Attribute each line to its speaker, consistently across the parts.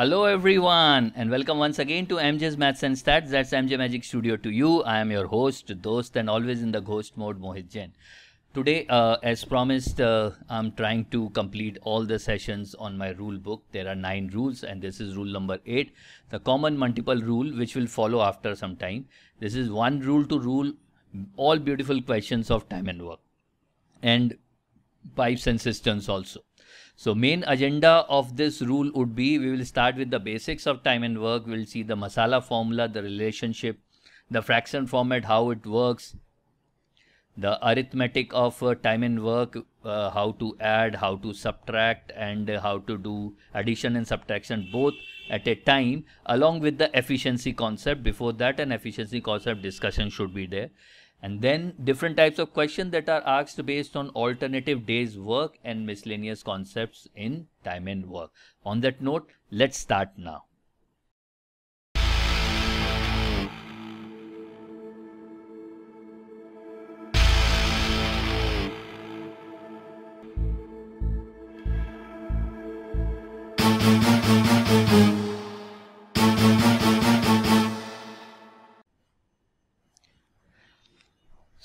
Speaker 1: Hello everyone and welcome once again to MJ's Maths and Stats. That's MJ Magic Studio to you. I am your host, Dost and always in the ghost mode, Mohit Jain. Today, uh, as promised, uh, I'm trying to complete all the sessions on my rule book. There are nine rules and this is rule number eight, the common multiple rule which will follow after some time. This is one rule to rule all beautiful questions of time and work and pipes and systems also. So main agenda of this rule would be, we will start with the basics of time and work. We'll see the masala formula, the relationship, the fraction format, how it works, the arithmetic of uh, time and work, uh, how to add, how to subtract and uh, how to do addition and subtraction both at a time along with the efficiency concept. Before that an efficiency concept discussion should be there. And then different types of questions that are asked based on alternative days work and miscellaneous concepts in time and work. On that note, let's start now.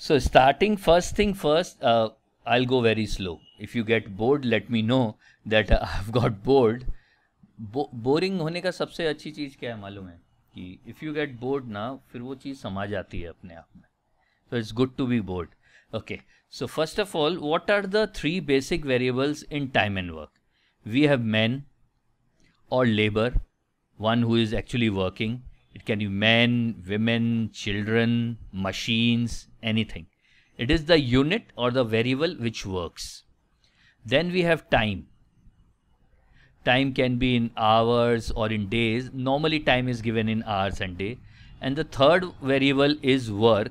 Speaker 1: So starting first thing first, uh, I'll go very slow. If you get bored, let me know that uh, I've got bored. boring होने का सबसे अच्छी चीज़ क्या है मालूम है कि if you get bored ना फिर वो चीज़ समा जाती है अपने आप में So it's good to be bored. Okay. So first of all, what are the three basic variables in time and work? We have men or labor, one who is actually working. It can be men, women, children, machines, anything. It is the unit or the variable which works. Then we have time. Time can be in hours or in days. Normally, time is given in hours and day. And the third variable is work.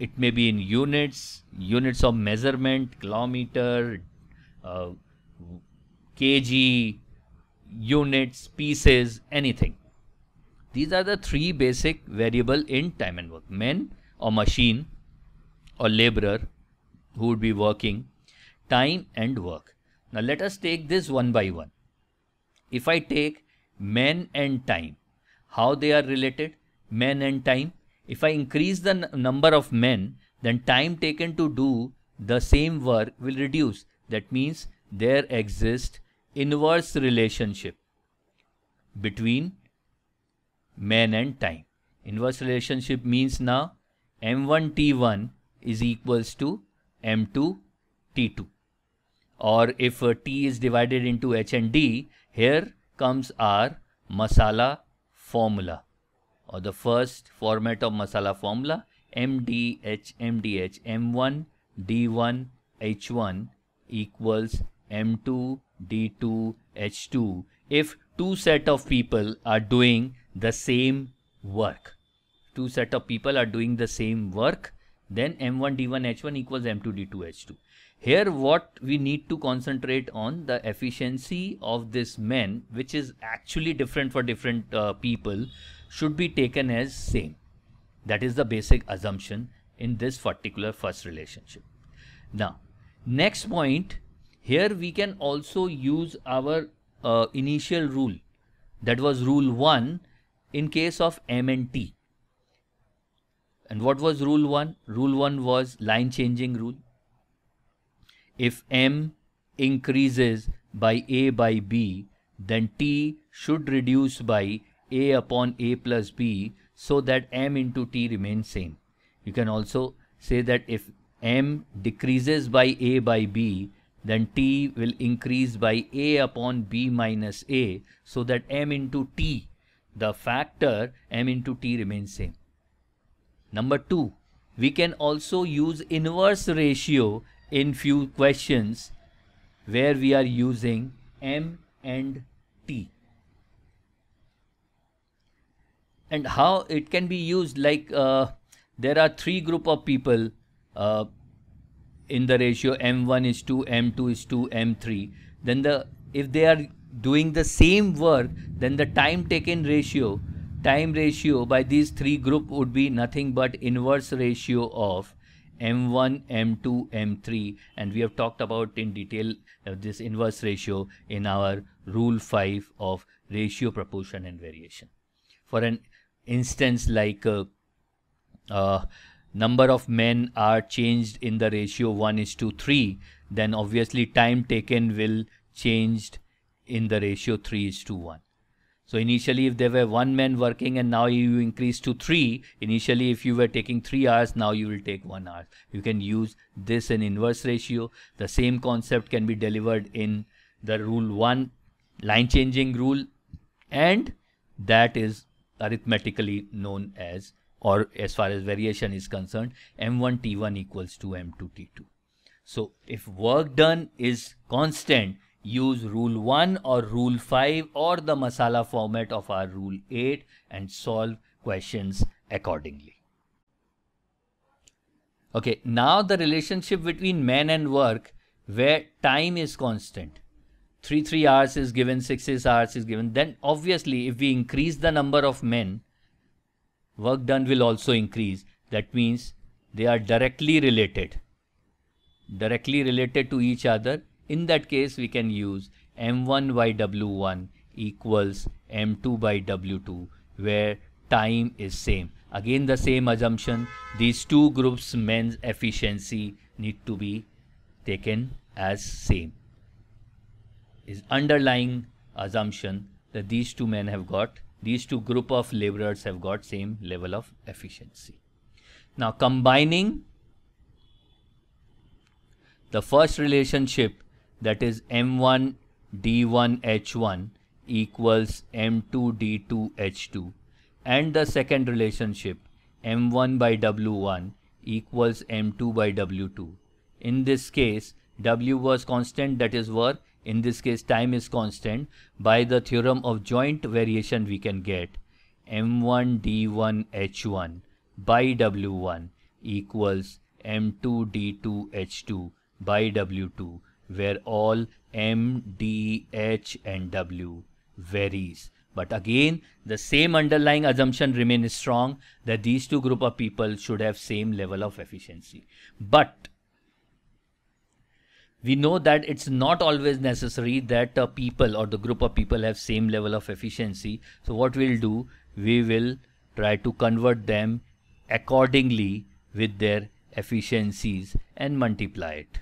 Speaker 1: It may be in units, units of measurement, kilometer, uh, kg, units, pieces, anything. These are the three basic variable in time and work. Men or machine or laborer who would be working, time and work. Now let us take this one by one. If I take men and time, how they are related, men and time. If I increase the number of men, then time taken to do the same work will reduce. That means there exists inverse relationship between man and time. Inverse relationship means now m1 t1 is equals to m2 t2 or if uh, t is divided into h and d here comes our masala formula or the first format of masala formula mdh mdh m1 d1 h1 equals m2 d2 h2 if two set of people are doing the same work two set of people are doing the same work then m1d1h1 equals m2d2h2 here what we need to concentrate on the efficiency of this men which is actually different for different uh, people should be taken as same that is the basic assumption in this particular first relationship now next point here we can also use our uh, initial rule that was rule 1 in case of M and T. And what was rule 1? Rule 1 was line changing rule. If M increases by A by B, then T should reduce by A upon A plus B so that M into T remains same. You can also say that if M decreases by A by B, then t will increase by a upon b minus a so that m into t, the factor m into t remains same. Number 2, we can also use inverse ratio in few questions where we are using m and t. And how it can be used like uh, there are three group of people uh, in the ratio m1 is to m2 is to m3 then the if they are doing the same work then the time taken ratio time ratio by these three group would be nothing but inverse ratio of m1 m2 m3 and we have talked about in detail uh, this inverse ratio in our rule 5 of ratio proportion and variation for an instance like uh, uh, number of men are changed in the ratio 1 is to 3 then obviously time taken will changed in the ratio 3 is to 1 so initially if there were one man working and now you increase to 3 initially if you were taking 3 hours now you will take 1 hour you can use this in inverse ratio the same concept can be delivered in the rule 1 line changing rule and that is arithmetically known as or as far as variation is concerned m1t1 equals to m2t2 so if work done is constant use rule 1 or rule 5 or the masala format of our rule 8 and solve questions accordingly okay now the relationship between man and work where time is constant 3 3 hours is given 6 6 hours is given then obviously if we increase the number of men work done will also increase that means they are directly related directly related to each other in that case we can use m1 by w1 equals m2 by w2 where time is same again the same assumption these two groups men's efficiency need to be taken as same is underlying assumption that these two men have got these two group of laborers have got same level of efficiency. Now combining the first relationship that is M1 D1 H1 equals M2 D2 H2 and the second relationship M1 by W1 equals M2 by W2. In this case W was constant that is work in this case time is constant by the theorem of joint variation we can get m1 d1 h1 by w1 equals m2 d2 h2 by w2 where all m d h and w varies but again the same underlying assumption remains strong that these two group of people should have same level of efficiency but we know that it's not always necessary that uh, people or the group of people have same level of efficiency so what we'll do we will try to convert them accordingly with their efficiencies and multiply it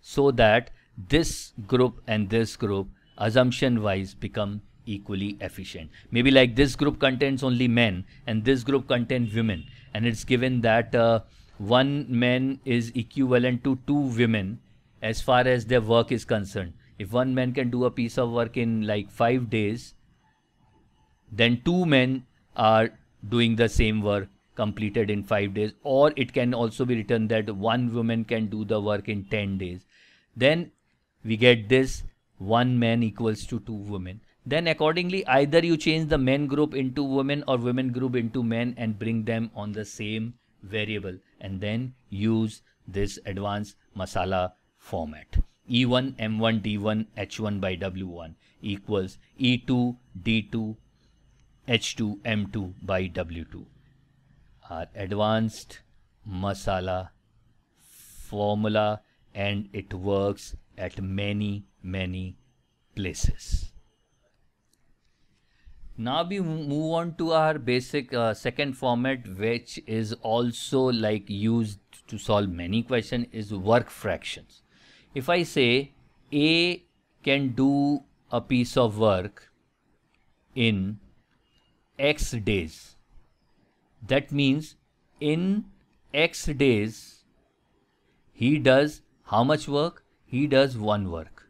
Speaker 1: so that this group and this group assumption wise become equally efficient maybe like this group contains only men and this group contains women and it's given that uh, one man is equivalent to two women as far as their work is concerned. If one man can do a piece of work in like five days, then two men are doing the same work completed in five days, or it can also be written that one woman can do the work in 10 days. Then we get this one man equals to two women. Then accordingly, either you change the men group into women or women group into men and bring them on the same variable and then use this advanced masala format. E1 M1 D1 H1 by W1 equals E2 D2 H2 M2 by W2. are advanced masala formula and it works at many many places. Now we move on to our basic uh, second format which is also like used to solve many question is work fractions if I say A can do a piece of work in X days, that means in X days he does how much work? He does one work.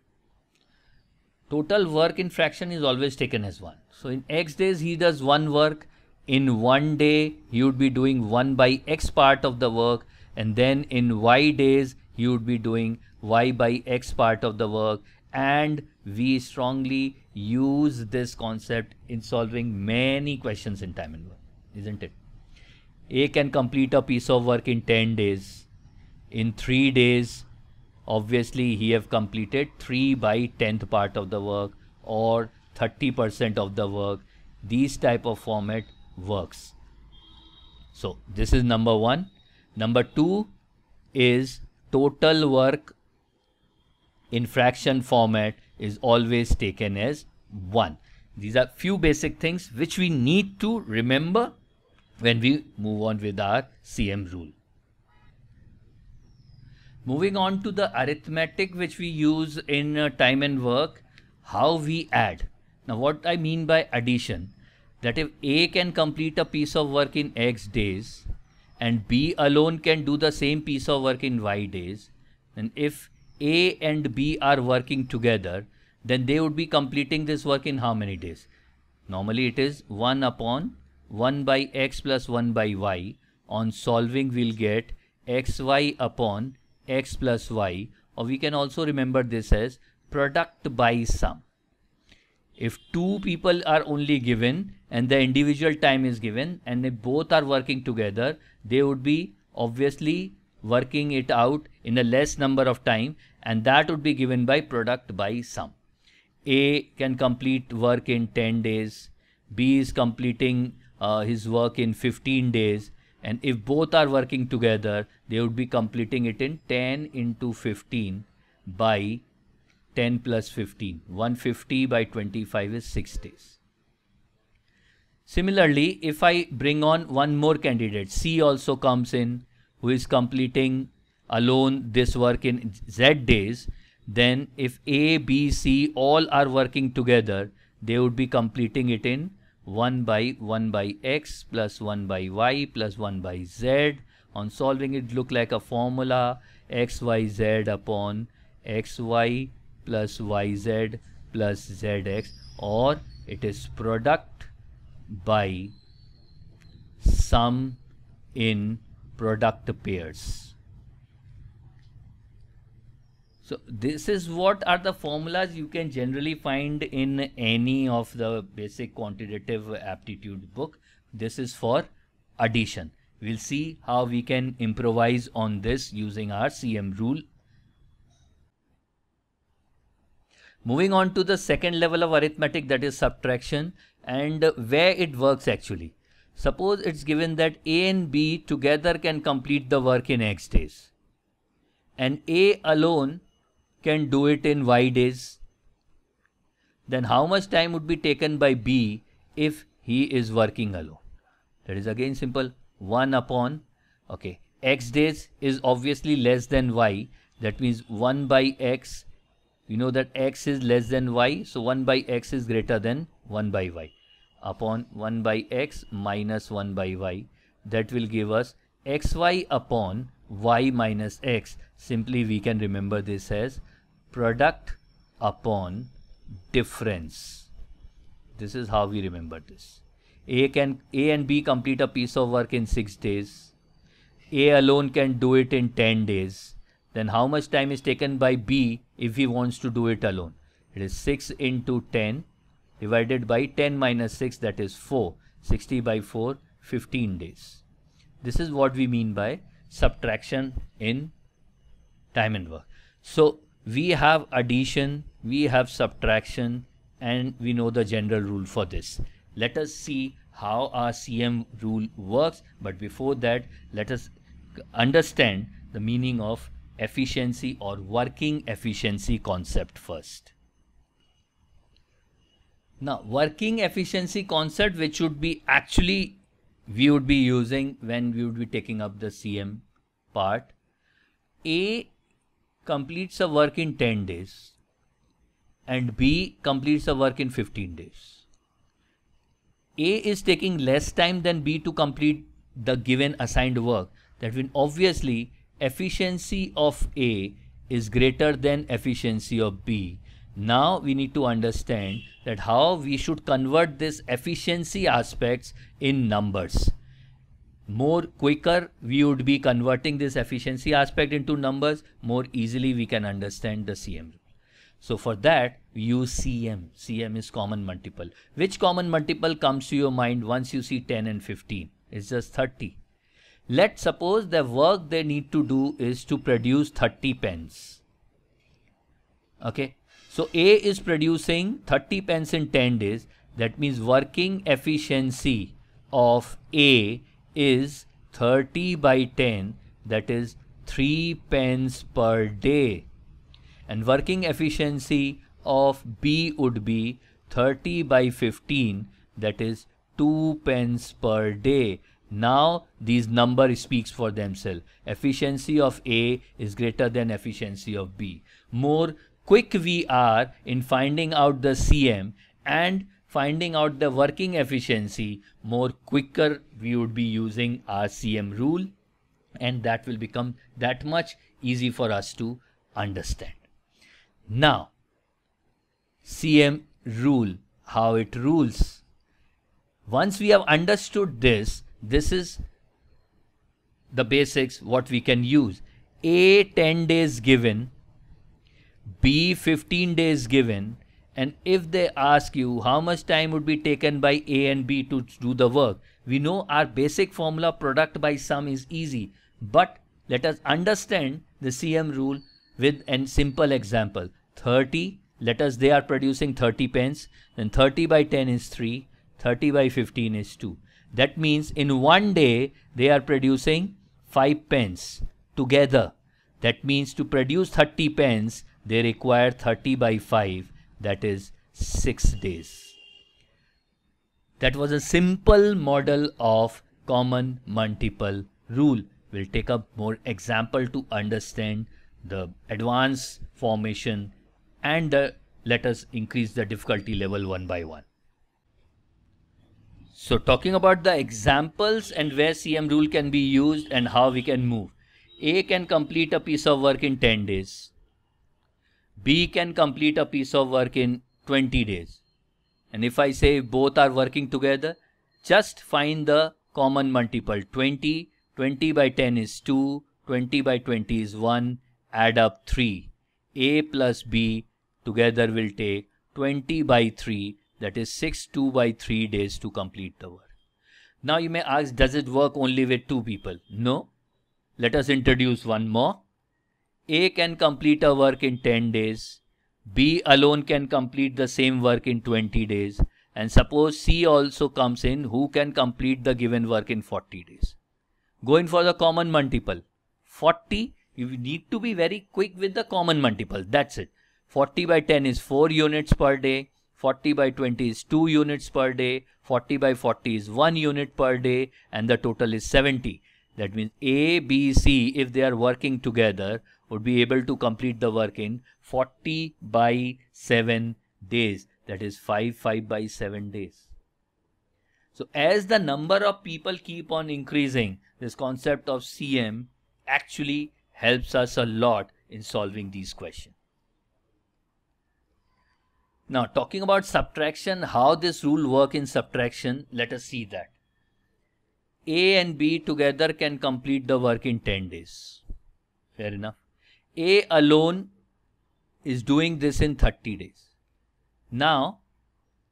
Speaker 1: Total work in fraction is always taken as one. So in X days he does one work. In one day he would be doing one by X part of the work and then in Y days he would be doing y by x part of the work and we strongly use this concept in solving many questions in time and work, isn't it? A can complete a piece of work in 10 days. In 3 days, obviously he have completed 3 by 10th part of the work or 30% of the work. These type of format works. So this is number 1. Number 2 is total work in fraction format is always taken as 1. These are few basic things which we need to remember when we move on with our CM rule. Moving on to the arithmetic which we use in uh, time and work, how we add. Now what I mean by addition, that if A can complete a piece of work in X days and B alone can do the same piece of work in Y days, then if a and B are working together, then they would be completing this work in how many days? Normally it is 1 upon 1 by x plus 1 by y. On solving we'll get xy upon x plus y or we can also remember this as product by sum. If two people are only given and the individual time is given and if both are working together, they would be obviously working it out in a less number of time and that would be given by product by sum. A can complete work in 10 days, B is completing uh, his work in 15 days and if both are working together they would be completing it in 10 into 15 by 10 plus 15 150 by 25 is 6 days. Similarly if I bring on one more candidate C also comes in who is completing alone this work in Z days, then if A, B, C all are working together, they would be completing it in 1 by 1 by x plus 1 by y plus 1 by z. On solving it look like a formula xyz upon xy plus yz plus zx or it is product by sum in product pairs. So this is what are the formulas you can generally find in any of the basic quantitative aptitude book. This is for addition. We'll see how we can improvise on this using our CM rule. Moving on to the second level of arithmetic that is subtraction and where it works actually. Suppose it's given that A and B together can complete the work in X days and A alone can do it in y days, then how much time would be taken by B if he is working alone? That is again simple. 1 upon, okay, x days is obviously less than y. That means 1 by x, you know that x is less than y. So 1 by x is greater than 1 by y upon 1 by x minus 1 by y. That will give us xy upon y minus x. Simply we can remember this as product upon difference. This is how we remember this. A can A and B complete a piece of work in 6 days. A alone can do it in 10 days. Then how much time is taken by B if he wants to do it alone? It is 6 into 10 divided by 10 minus 6 that is 4. 60 by 4, 15 days. This is what we mean by subtraction in time and work. So we have addition, we have subtraction, and we know the general rule for this. Let us see how our CM rule works, but before that, let us understand the meaning of efficiency or working efficiency concept first. Now, working efficiency concept which would be actually we would be using when we would be taking up the CM part. A completes a work in 10 days and B completes a work in 15 days. A is taking less time than B to complete the given assigned work. That means obviously efficiency of A is greater than efficiency of B. Now we need to understand that how we should convert this efficiency aspects in numbers more quicker we would be converting this efficiency aspect into numbers, more easily we can understand the CM. So for that, we use CM. CM is common multiple. Which common multiple comes to your mind once you see 10 and 15? It's just 30. Let's suppose the work they need to do is to produce 30 pens. Okay. So A is producing 30 pens in 10 days. That means working efficiency of A is 30 by 10 that is 3 pence per day and working efficiency of B would be 30 by 15 that is 2 pence per day. Now these number speaks for themselves. Efficiency of A is greater than efficiency of B. More quick we are in finding out the CM and finding out the working efficiency more quicker we would be using our CM rule and that will become that much easy for us to understand. Now CM rule, how it rules. Once we have understood this, this is the basics what we can use. A 10 days given, B 15 days given, and if they ask you how much time would be taken by A and B to do the work, we know our basic formula product by sum is easy. But let us understand the CM rule with a simple example. 30, let us they are producing 30 pens, then 30 by 10 is 3, 30 by 15 is 2. That means in one day they are producing 5 pens together. That means to produce 30 pens, they require 30 by 5 that is 6 days. That was a simple model of common multiple rule. We'll take up more example to understand the advanced formation and the, let us increase the difficulty level one by one. So talking about the examples and where CM rule can be used and how we can move. A can complete a piece of work in 10 days. B can complete a piece of work in 20 days. And if I say both are working together, just find the common multiple 20, 20 by 10 is 2, 20 by 20 is 1, add up 3. A plus B together will take 20 by 3 that is 6 2 by 3 days to complete the work. Now you may ask does it work only with two people? No. Let us introduce one more. A can complete a work in 10 days, B alone can complete the same work in 20 days, and suppose C also comes in who can complete the given work in 40 days. Going for the common multiple. 40, you need to be very quick with the common multiple, that's it. 40 by 10 is 4 units per day, 40 by 20 is 2 units per day, 40 by 40 is 1 unit per day, and the total is 70. That means A, B, C, if they are working together, would be able to complete the work in 40 by 7 days that is 5 5 by 7 days. So as the number of people keep on increasing this concept of CM actually helps us a lot in solving these questions. Now talking about subtraction, how this rule work in subtraction, let us see that. A and B together can complete the work in 10 days. Fair enough. A alone is doing this in 30 days. Now,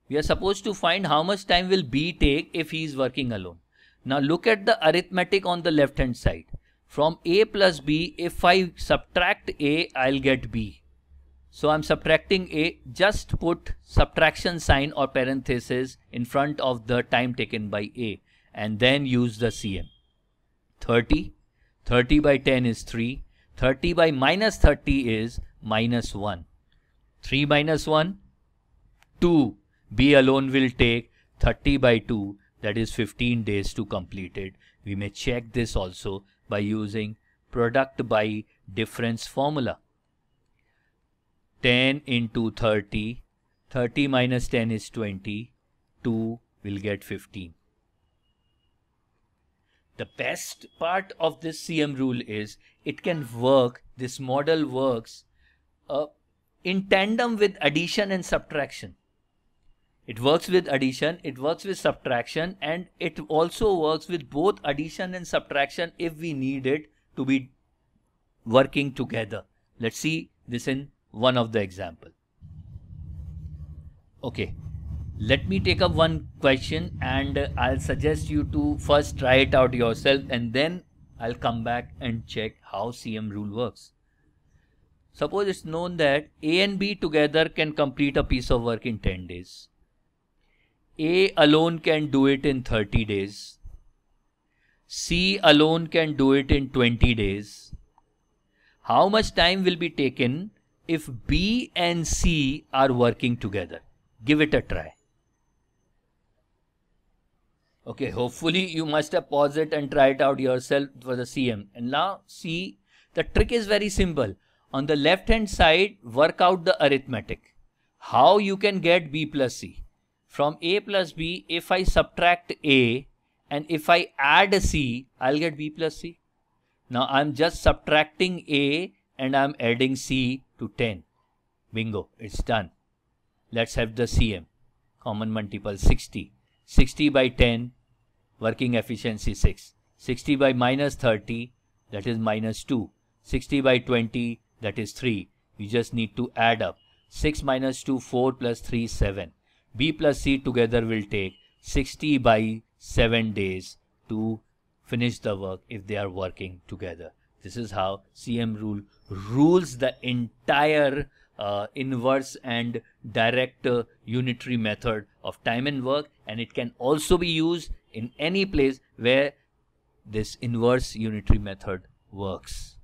Speaker 1: we are supposed to find how much time will B take if he is working alone. Now look at the arithmetic on the left hand side. From A plus B, if I subtract A, I'll get B. So I'm subtracting A, just put subtraction sign or parenthesis in front of the time taken by A and then use the CM. 30, 30 by 10 is 3, 30 by minus 30 is minus 1. 3 minus 1, 2. B alone will take 30 by 2, that is 15 days to complete it. We may check this also by using product by difference formula. 10 into 30, 30 minus 10 is 20, 2 will get 15. The best part of this CM rule is it can work, this model works uh, in tandem with addition and subtraction. It works with addition, it works with subtraction, and it also works with both addition and subtraction if we need it to be working together. Let's see this in one of the example. Okay, let me take up one question and i'll suggest you to first try it out yourself and then i'll come back and check how cm rule works suppose it's known that a and b together can complete a piece of work in 10 days a alone can do it in 30 days c alone can do it in 20 days how much time will be taken if b and c are working together give it a try Okay, hopefully you must have paused it and try it out yourself for the CM. And now see, the trick is very simple. On the left hand side, work out the arithmetic. How you can get B plus C. From A plus B, if I subtract A and if I add C, I'll get B plus C. Now I'm just subtracting A and I'm adding C to 10. Bingo, it's done. Let's have the CM, common multiple 60. 60 by 10 working efficiency 6 60 by minus 30 that is minus 2 60 by 20 that is 3 you just need to add up 6 minus 2 4 plus 3 7 b plus c together will take 60 by 7 days to finish the work if they are working together this is how cm rule rules the entire uh, inverse and direct uh, unitary method of time and work and it can also be used in any place where this inverse unitary method works.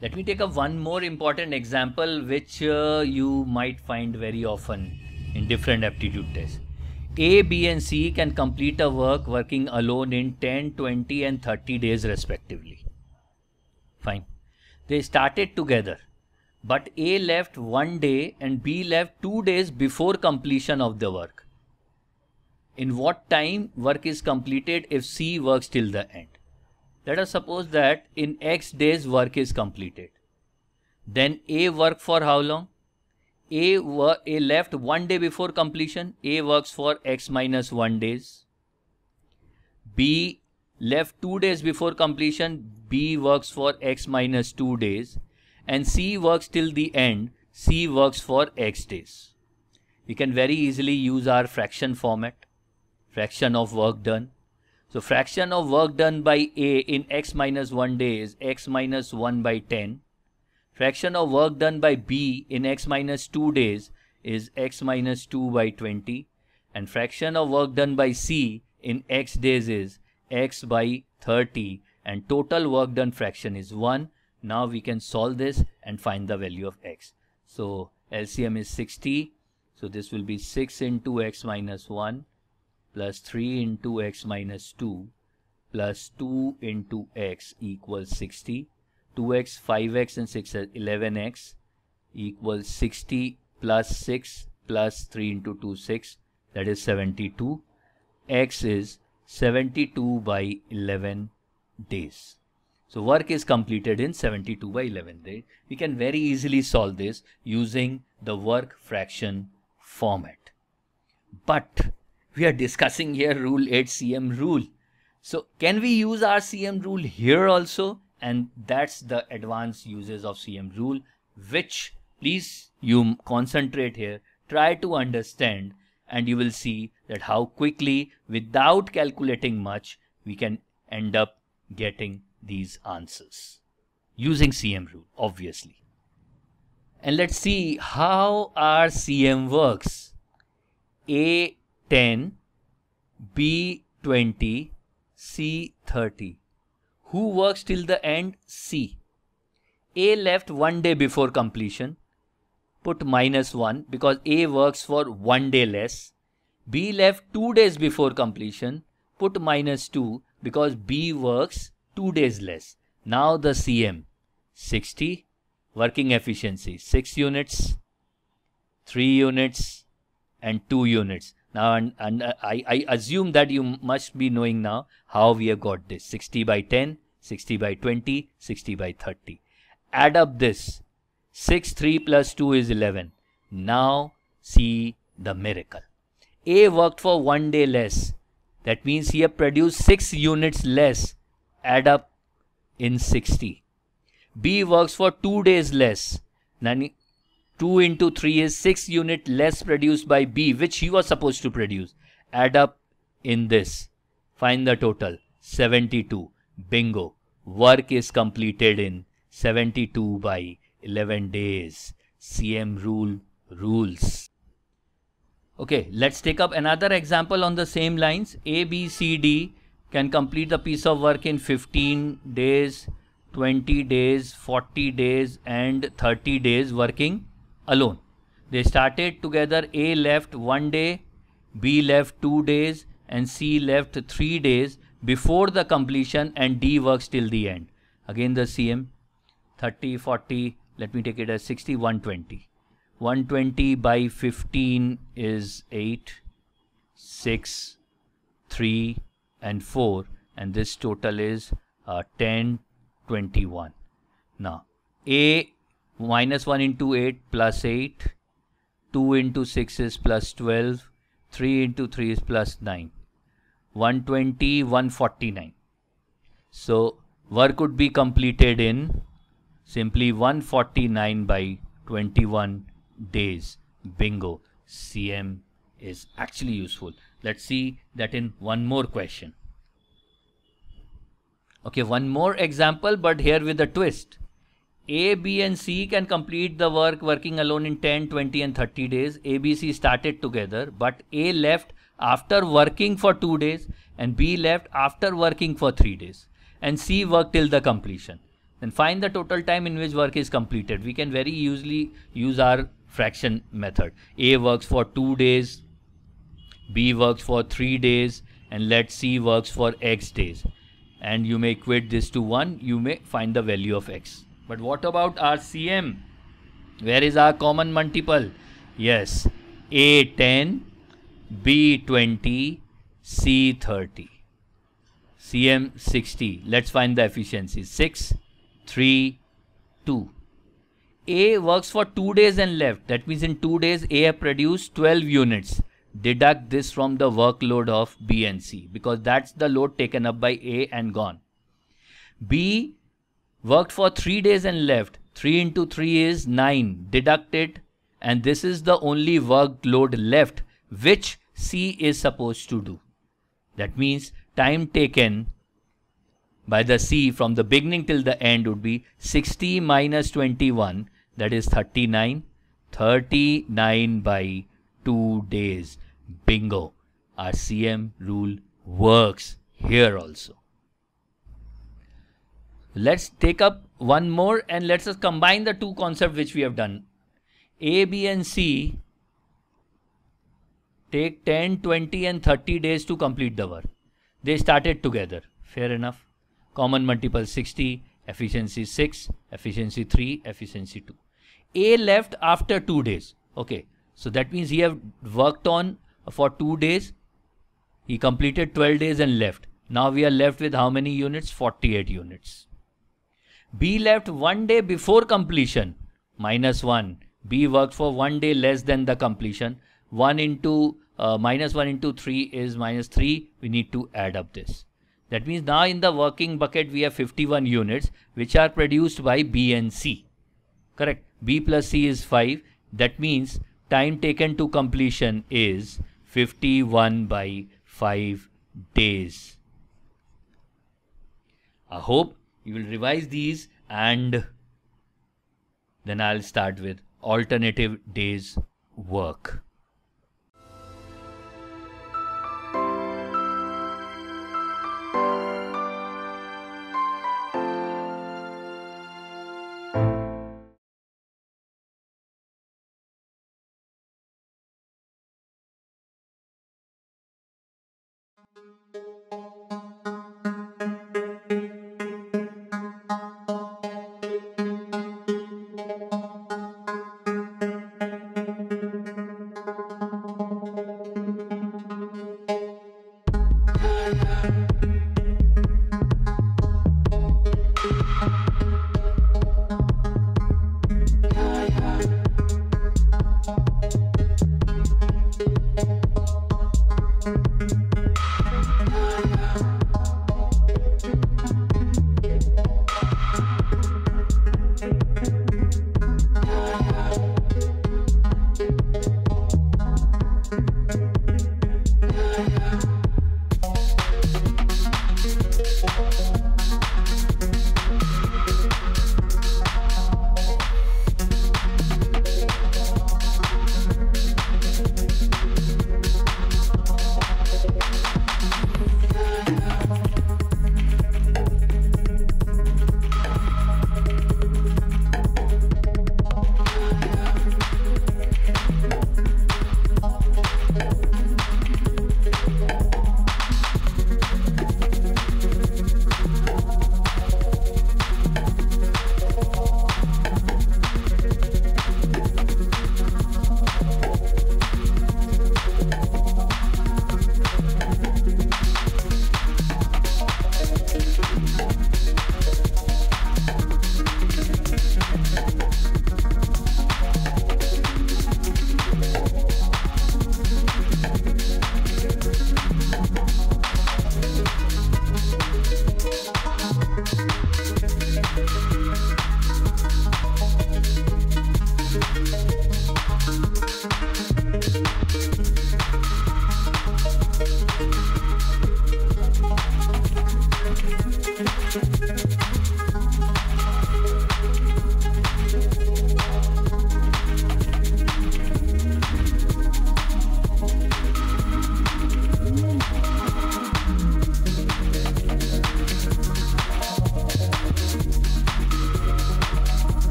Speaker 1: Let me take up one more important example which uh, you might find very often in different aptitude tests. A, B and C can complete a work working alone in 10, 20 and 30 days respectively. Fine. They started together, but A left one day and B left two days before completion of the work. In what time work is completed if C works till the end? Let us suppose that in X days work is completed. Then A work for how long? A, A left one day before completion. A works for X minus one days. B left two days before completion B works for x minus 2 days and C works till the end, C works for x days. We can very easily use our fraction format, fraction of work done. So fraction of work done by A in x minus 1 day is x minus 1 by 10. Fraction of work done by B in x minus 2 days is x minus 2 by 20. And fraction of work done by C in x days is x by 30 and total work done fraction is 1. Now we can solve this and find the value of x. So LCM is 60. So this will be 6 into x minus 1 plus 3 into x minus 2 plus 2 into x equals 60. 2x, 5x and 6 11x equals 60 plus 6 plus 3 into 2 6 that is 72. x is 72 by 11 days. So work is completed in 72 by 11 days. We can very easily solve this using the work fraction format. But we are discussing here rule 8 CM rule. So can we use our CM rule here also? And that's the advanced uses of CM rule, which please you concentrate here, try to understand and you will see that how quickly without calculating much we can end up getting these answers using CM rule, obviously. And let's see how our CM works. A10, B20, C30. Who works till the end? C. A left one day before completion. Put minus 1 because A works for one day less. B left two days before completion. Put minus 2 because B works 2 days less. Now the CM 60 working efficiency 6 units 3 units and 2 units. Now and, and uh, I, I assume that you must be knowing now how we have got this 60 by 10 60 by 20 60 by 30. Add up this 6 3 plus 2 is 11. Now see the miracle. A worked for one day less that means he have produced 6 units less add up in 60. B works for 2 days less. 2 into 3 is 6 unit less produced by B which he was supposed to produce. Add up in this. Find the total 72. Bingo. Work is completed in 72 by 11 days. CM rule rules. Okay, let's take up another example on the same lines. A, B, C, D can complete the piece of work in 15 days, 20 days, 40 days and 30 days working alone. They started together. A left one day, B left two days and C left three days before the completion and D works till the end. Again the CM 30, 40, let me take it as 60, 120. 120 by 15 is 8, 6, 3 and 4 and this total is uh, 10, 21. Now A minus 1 into 8 plus 8, 2 into 6 is plus 12, 3 into 3 is plus 9, 120, 149. So work would be completed in simply 149 by 21 days. Bingo. CM is actually useful. Let's see that in one more question. Okay, one more example, but here with a twist. A, B and C can complete the work working alone in 10, 20 and 30 days. A, B, C started together, but A left after working for 2 days and B left after working for 3 days and C worked till the completion. Then find the total time in which work is completed. We can very easily use our fraction method. A works for 2 days, B works for 3 days and let C works for X days. And you may equate this to 1, you may find the value of X. But what about our CM? Where is our common multiple? Yes, A 10, B 20, C 30. CM 60. Let's find the efficiency. 6, 3, 2. A works for 2 days and left. That means in 2 days A have produced 12 units. Deduct this from the workload of B and C because that's the load taken up by A and gone. B worked for 3 days and left. 3 into 3 is 9. Deduct it and this is the only workload left which C is supposed to do. That means time taken by the C from the beginning till the end would be 60 minus 21 that is 39 39 by 2 days bingo our cm rule works here also let's take up one more and let's us combine the two concepts which we have done a b and c take 10 20 and 30 days to complete the work they started together fair enough common multiple 60 efficiency 6 efficiency 3 efficiency 2 a left after two days. Okay, so that means he have worked on for two days. He completed 12 days and left. Now we are left with how many units? 48 units. B left one day before completion, minus 1. B worked for one day less than the completion. 1 into uh, minus 1 into 3 is minus 3. We need to add up this. That means now in the working bucket we have 51 units which are produced by B and C. Correct b plus c is 5. That means time taken to completion is 51 by 5 days. I hope you will revise these and then I'll start with alternative days work. Thank you.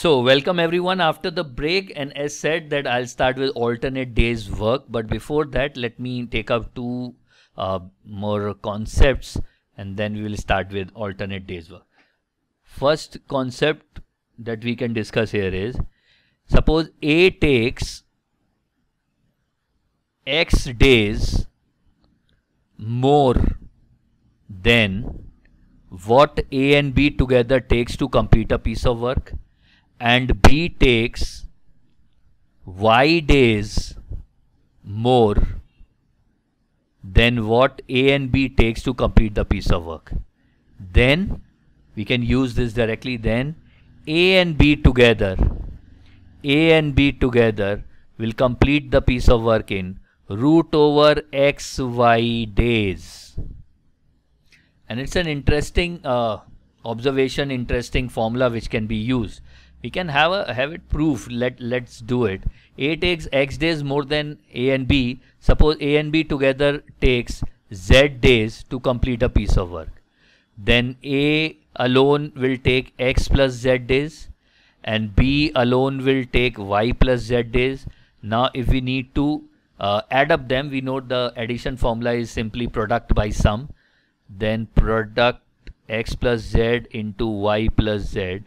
Speaker 1: So welcome everyone after the break and as said that I'll start with alternate days work but before that let me take up two uh, more concepts and then we will start with alternate days work. First concept that we can discuss here is suppose A takes X days more than what A and B together takes to complete a piece of work and B takes Y days more than what A and B takes to complete the piece of work. Then we can use this directly then A and B together A and B together will complete the piece of work in root over xy days and it's an interesting uh, observation interesting formula which can be used we can have a have it proof let let's do it a takes x days more than a and b suppose a and b together takes z days to complete a piece of work then a alone will take x plus z days and b alone will take y plus z days now if we need to uh, add up them we know the addition formula is simply product by sum then product x plus z into y plus z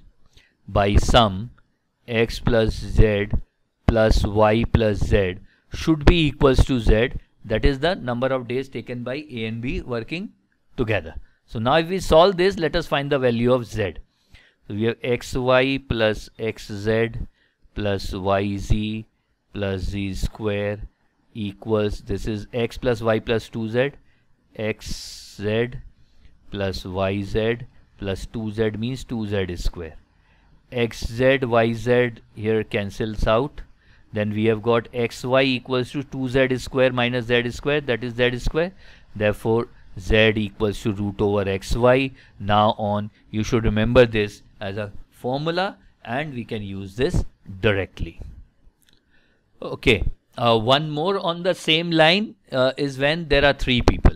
Speaker 1: by sum x plus z plus y plus z should be equals to z that is the number of days taken by a and b working together so now if we solve this let us find the value of z so we have xy plus xz plus yz plus z square equals this is x plus y plus 2z xz plus yz plus 2z means 2z is square xz, yz here cancels out. Then we have got xy equals to 2z square minus z square that is z square. Therefore z equals to root over xy. Now on you should remember this as a formula and we can use this directly. Okay, uh, one more on the same line uh, is when there are three people.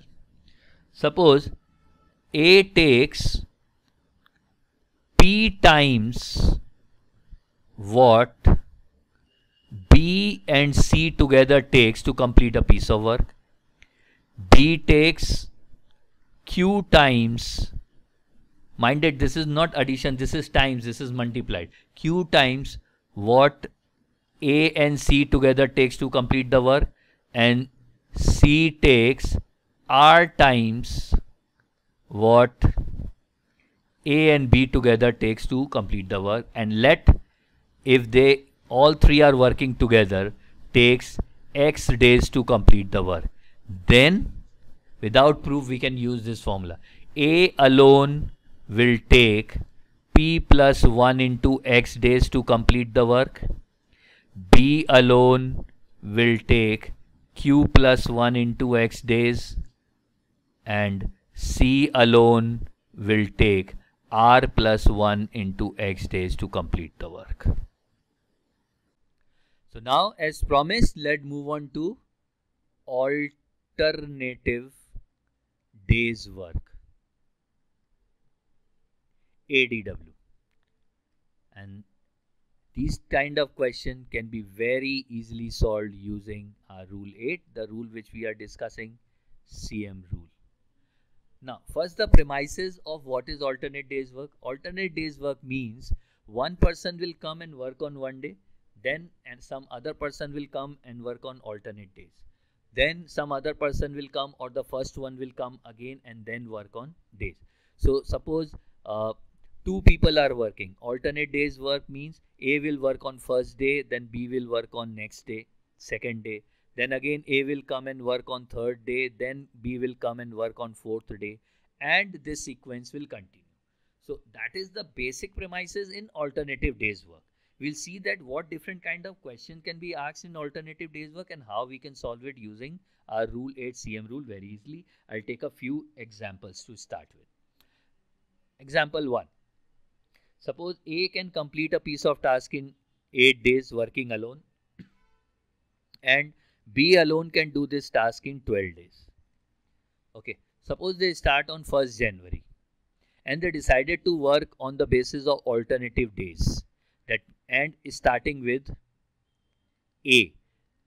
Speaker 1: Suppose A takes times what B and C together takes to complete a piece of work. B takes Q times mind it this is not addition this is times this is multiplied q times what a and c together takes to complete the work and c takes r times what a and B together takes to complete the work and let if they all three are working together takes X days to complete the work. Then without proof we can use this formula. A alone will take P plus 1 into X days to complete the work. B alone will take Q plus 1 into X days and C alone will take r plus 1 into x days to complete the work. So now as promised let's move on to alternative days work ADW and these kind of question can be very easily solved using our rule 8 the rule which we are discussing CM rule. Now, first the premises of what is alternate days work. Alternate days work means one person will come and work on one day, then and some other person will come and work on alternate days. Then some other person will come or the first one will come again and then work on days. So suppose uh, two people are working. Alternate days work means A will work on first day, then B will work on next day, second day then again, A will come and work on third day. Then B will come and work on fourth day. And this sequence will continue. So that is the basic premises in alternative days work. We'll see that what different kind of question can be asked in alternative days work and how we can solve it using our rule 8 CM rule very easily. I'll take a few examples to start with. Example 1. Suppose A can complete a piece of task in 8 days working alone and B alone can do this task in 12 days. Okay, suppose they start on 1st January and they decided to work on the basis of alternative days that and starting with A.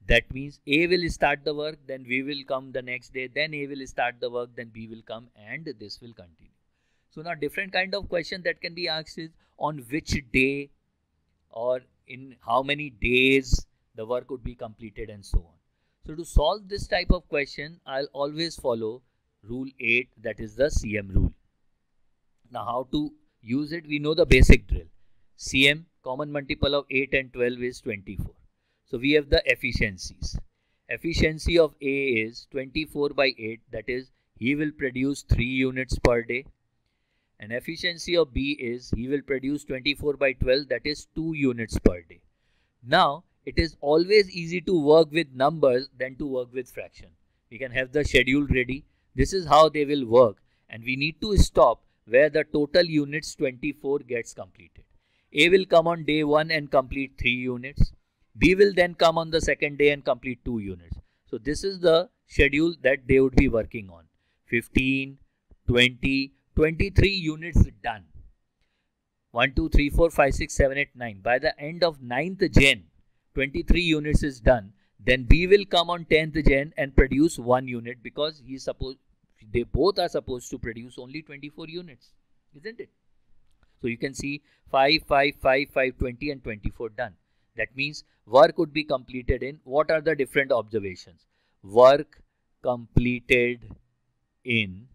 Speaker 1: That means A will start the work, then we will come the next day, then A will start the work, then B will come and this will continue. So now different kind of question that can be asked is on which day or in how many days the work would be completed and so on. So to solve this type of question, I'll always follow rule 8 that is the CM rule. Now how to use it? We know the basic drill. CM common multiple of 8 and 12 is 24. So we have the efficiencies. Efficiency of A is 24 by 8 that is he will produce 3 units per day. And efficiency of B is he will produce 24 by 12 that is 2 units per day. Now it is always easy to work with numbers than to work with fraction. We can have the schedule ready. This is how they will work and we need to stop where the total units 24 gets completed. A will come on day 1 and complete 3 units. B will then come on the second day and complete 2 units. So this is the schedule that they would be working on. 15, 20, 23 units done. 1, 2, 3, 4, 5, 6, 7, 8, 9. By the end of 9th gen, 23 units is done, then B will come on 10th gen and produce 1 unit because he is supposed they both are supposed to produce only 24 units, isn't it? So you can see 5, 5, 5, 5, 20 and 24 done. That means work would be completed in what are the different observations? Work completed in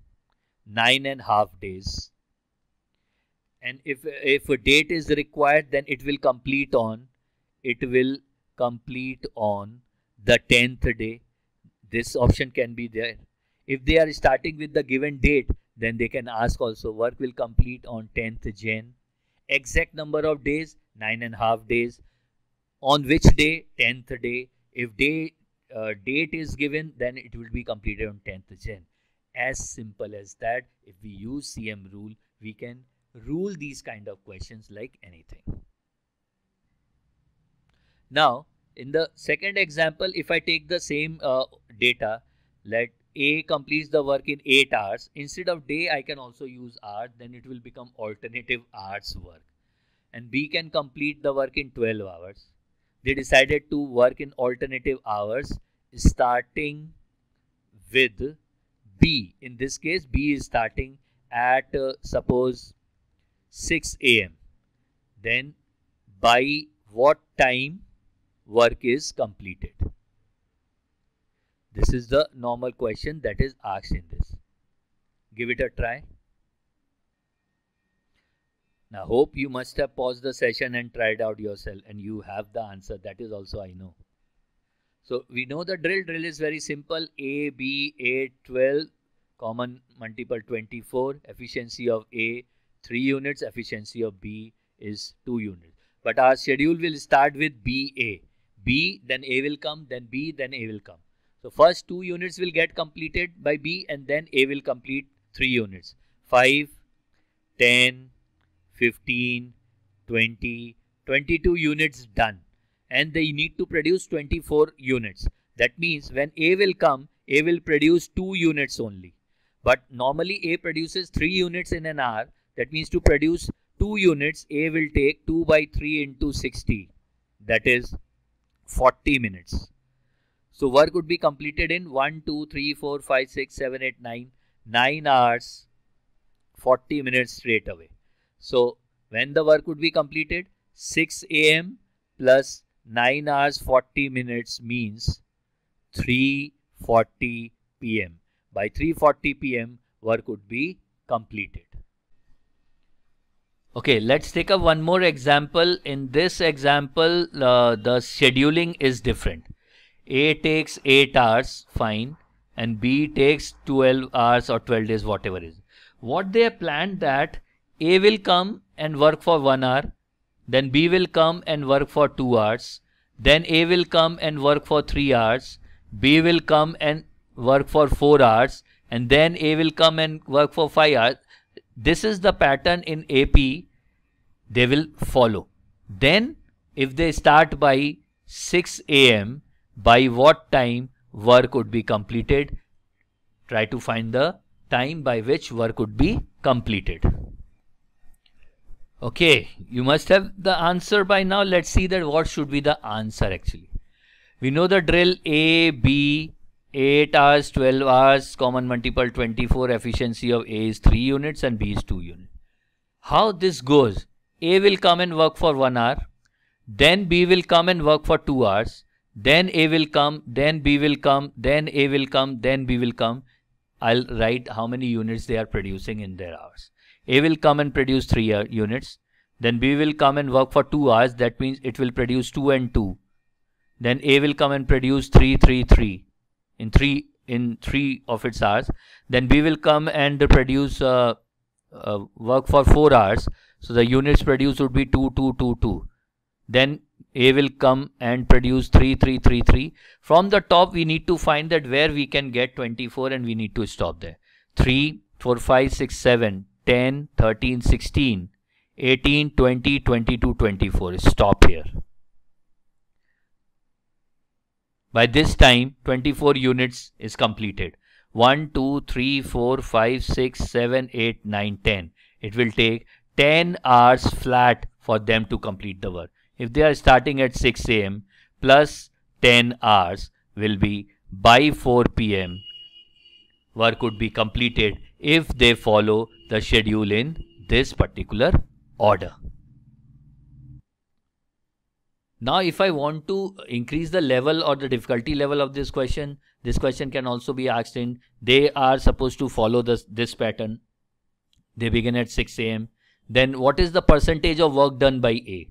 Speaker 1: nine and half days. And if, if a date is required, then it will complete on, it will complete on the 10th day. This option can be there. If they are starting with the given date, then they can ask also work will complete on 10th Jan. Exact number of days, nine and a half days. On which day? 10th day. If day uh, date is given, then it will be completed on 10th Jan. As simple as that, if we use CM rule, we can rule these kind of questions like anything. Now, in the second example, if I take the same uh, data, let A completes the work in 8 hours. Instead of day, I can also use hour. Then it will become alternative hours work. And B can complete the work in 12 hours. They decided to work in alternative hours starting with B. In this case, B is starting at uh, suppose 6 a.m. Then by what time work is completed. This is the normal question that is asked in this. Give it a try. Now, hope you must have paused the session and tried out yourself, and you have the answer. That is also I know. So, we know the drill. Drill is very simple A, B, A, 12, common multiple 24, efficiency of A, 3 units, efficiency of B is 2 units. But our schedule will start with BA. B, then A will come, then B, then A will come. So first two units will get completed by B and then A will complete three units. 5, 10, 15, 20, 22 units done. And they need to produce 24 units. That means when A will come, A will produce 2 units only. But normally A produces 3 units in an hour. That means to produce 2 units, A will take 2 by 3 into 60. That is 40 minutes. So work would be completed in 1, 2, 3, 4, 5, 6, 7, 8, 9, 9 hours, 40 minutes straight away. So when the work would be completed, 6 a.m. plus 9 hours 40 minutes means 3.40 p.m. By 3.40 p.m. work would be completed. Okay, let's take up one more example. In this example, uh, the scheduling is different. A takes 8 hours, fine, and B takes 12 hours or 12 days, whatever is. What they planned that A will come and work for 1 hour, then B will come and work for 2 hours, then A will come and work for 3 hours, B will come and work for 4 hours, and then A will come and work for 5 hours this is the pattern in AP they will follow. Then if they start by 6 a.m. by what time work would be completed? Try to find the time by which work would be completed. Okay, you must have the answer by now. Let's see that what should be the answer actually. We know the drill A, B, 8 hours 12 hours common multiple 24 efficiency of a is 3 units and b is 2 units how this goes a will come and work for 1 hour then b will come and work for 2 hours then a will come then b will come then a will come then b will come i'll write how many units they are producing in their hours a will come and produce 3 uh, units then b will come and work for 2 hours that means it will produce 2 and 2 then a will come and produce 3 3 3 in three in three of its hours then we will come and produce uh, uh, work for four hours so the units produced would be two, two, two, two. then a will come and produce three, three, three, three. from the top we need to find that where we can get 24 and we need to stop there 3 4 5 6 7 10 13 16 18 20 22 24 stop here By this time, 24 units is completed. 1, 2, 3, 4, 5, 6, 7, 8, 9, 10. It will take 10 hours flat for them to complete the work. If they are starting at 6 a.m. plus 10 hours will be by 4 p.m. Work would be completed if they follow the schedule in this particular order. Now, if I want to increase the level or the difficulty level of this question, this question can also be asked in, they are supposed to follow this, this pattern. They begin at 6 a.m. Then what is the percentage of work done by A?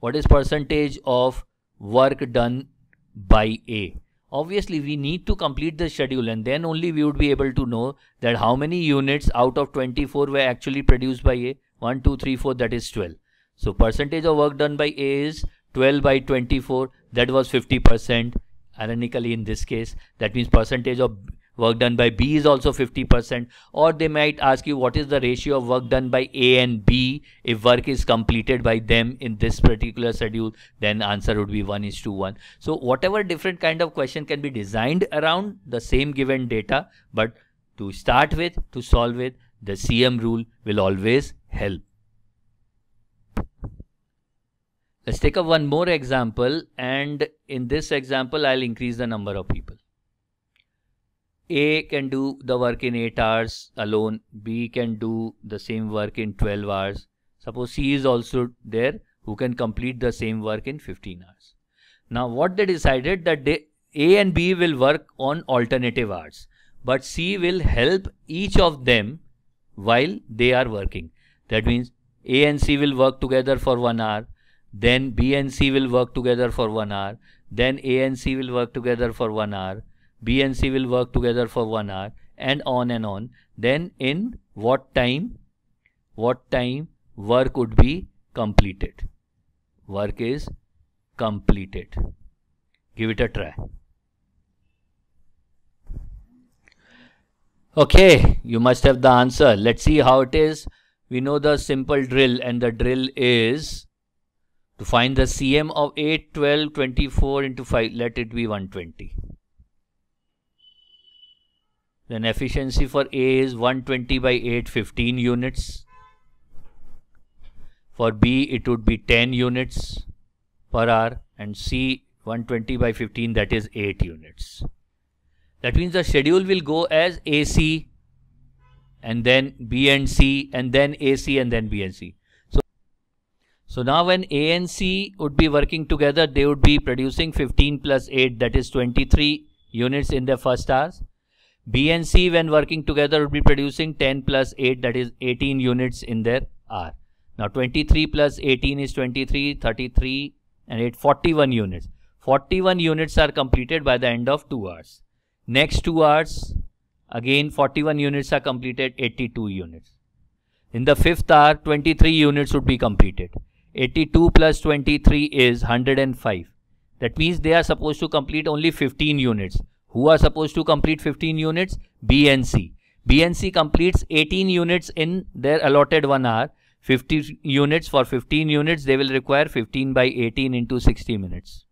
Speaker 1: What is percentage of work done by A? Obviously, we need to complete the schedule and then only we would be able to know that how many units out of 24 were actually produced by A. 1, 2, 3, 4, that is 12. So percentage of work done by A is 12 by 24 that was 50% ironically in this case that means percentage of work done by B is also 50% or they might ask you what is the ratio of work done by A and B if work is completed by them in this particular schedule then answer would be 1 is to 1. So whatever different kind of question can be designed around the same given data but to start with to solve with the CM rule will always help. Let's take up one more example and in this example I'll increase the number of people. A can do the work in 8 hours alone, B can do the same work in 12 hours. Suppose C is also there who can complete the same work in 15 hours. Now what they decided that they, A and B will work on alternative hours but C will help each of them while they are working. That means A and C will work together for 1 hour then B and C will work together for one hour, then A and C will work together for one hour, B and C will work together for one hour, and on and on. Then in what time, what time work would be completed? Work is completed. Give it a try. Okay, you must have the answer. Let's see how it is. We know the simple drill and the drill is to find the CM of 8, 12, 24 into 5, let it be 120. Then efficiency for A is 120 by 8, 15 units. For B, it would be 10 units per hour and C 120 by 15 that is 8 units. That means the schedule will go as AC and then B and C and then AC and then B and C. So now when A and C would be working together, they would be producing 15 plus 8, that is 23 units in their first hours. B and C when working together would be producing 10 plus 8, that is 18 units in their hour. Now 23 plus 18 is 23, 33 and 8, 41 units. 41 units are completed by the end of 2 hours. Next 2 hours, again 41 units are completed, 82 units. In the 5th hour, 23 units would be completed. 82 plus 23 is 105. That means they are supposed to complete only 15 units. Who are supposed to complete 15 units? B and C. B and C completes 18 units in their allotted 1 hour. 50 units for 15 units they will require 15 by 18 into 60 minutes.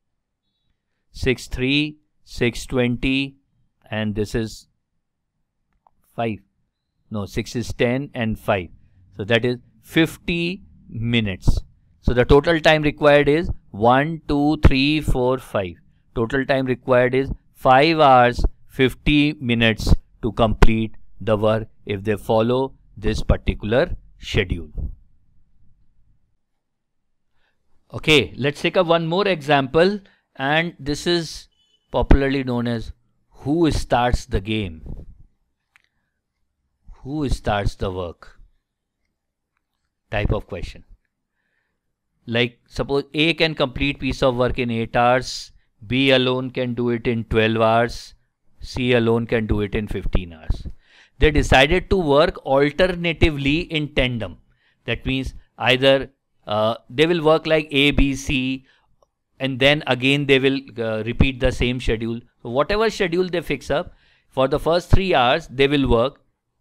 Speaker 1: 63, 620 and this is 5. No, 6 is 10 and 5. So that is 50 minutes. So the total time required is 1, 2, 3, 4, 5. Total time required is 5 hours 50 minutes to complete the work if they follow this particular schedule. Okay, let's take up one more example and this is popularly known as who starts the game? Who starts the work? Type of question like suppose A can complete piece of work in 8 hours, B alone can do it in 12 hours, C alone can do it in 15 hours. They decided to work alternatively in tandem. That means either uh, they will work like A, B, C and then again they will uh, repeat the same schedule. So whatever schedule they fix up, for the first 3 hours they will work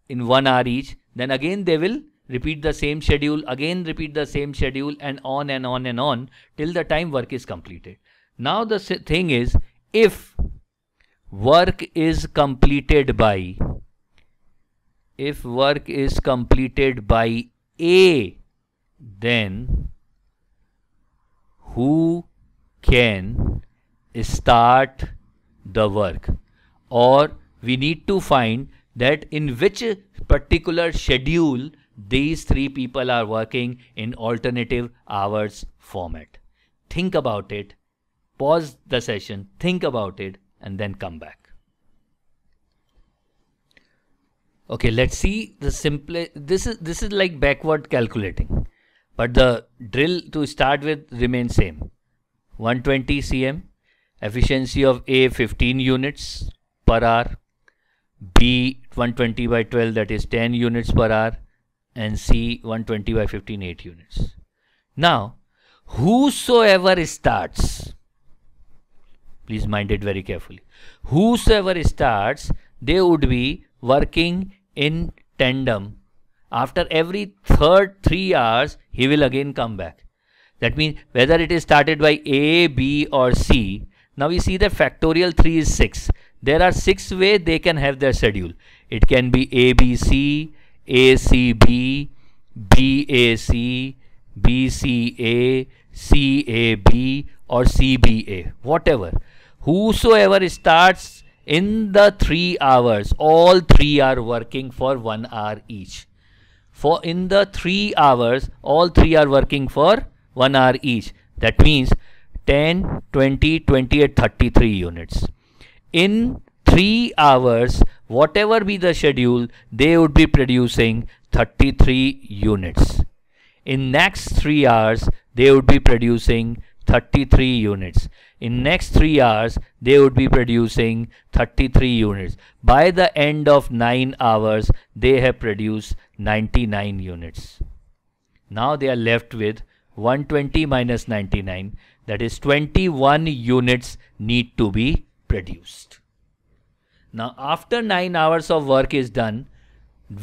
Speaker 1: in 1 hour each. Then again they will repeat the same schedule, again repeat the same schedule and on and on and on till the time work is completed. Now the thing is if work is completed by if work is completed by A then who can start the work or we need to find that in which particular schedule these three people are working in alternative hours format. Think about it, pause the session, think about it, and then come back. Okay, let's see the simple. This is this is like backward calculating, but the drill to start with remains same. 120 cm, efficiency of A 15 units per hour, B 120 by 12 that is 10 units per hour, and see 120 by 15 8 units. Now, whosoever starts, please mind it very carefully, whosoever starts, they would be working in tandem. After every third three hours, he will again come back. That means whether it is started by A, B or C. Now we see that factorial 3 is 6. There are 6 ways they can have their schedule. It can be A, B, C, ACB, BAC, BCA, CAB or CBA, whatever. Whosoever starts in the three hours, all three are working for one hour each. For in the three hours, all three are working for one hour each. That means 10, 20, 28, 33 units. In three hours, whatever be the schedule they would be producing 33 units in next 3 hours they would be producing 33 units in next 3 hours they would be producing 33 units by the end of 9 hours they have produced 99 units now they are left with 120 minus 99 that is 21 units need to be produced now after 9 hours of work is done,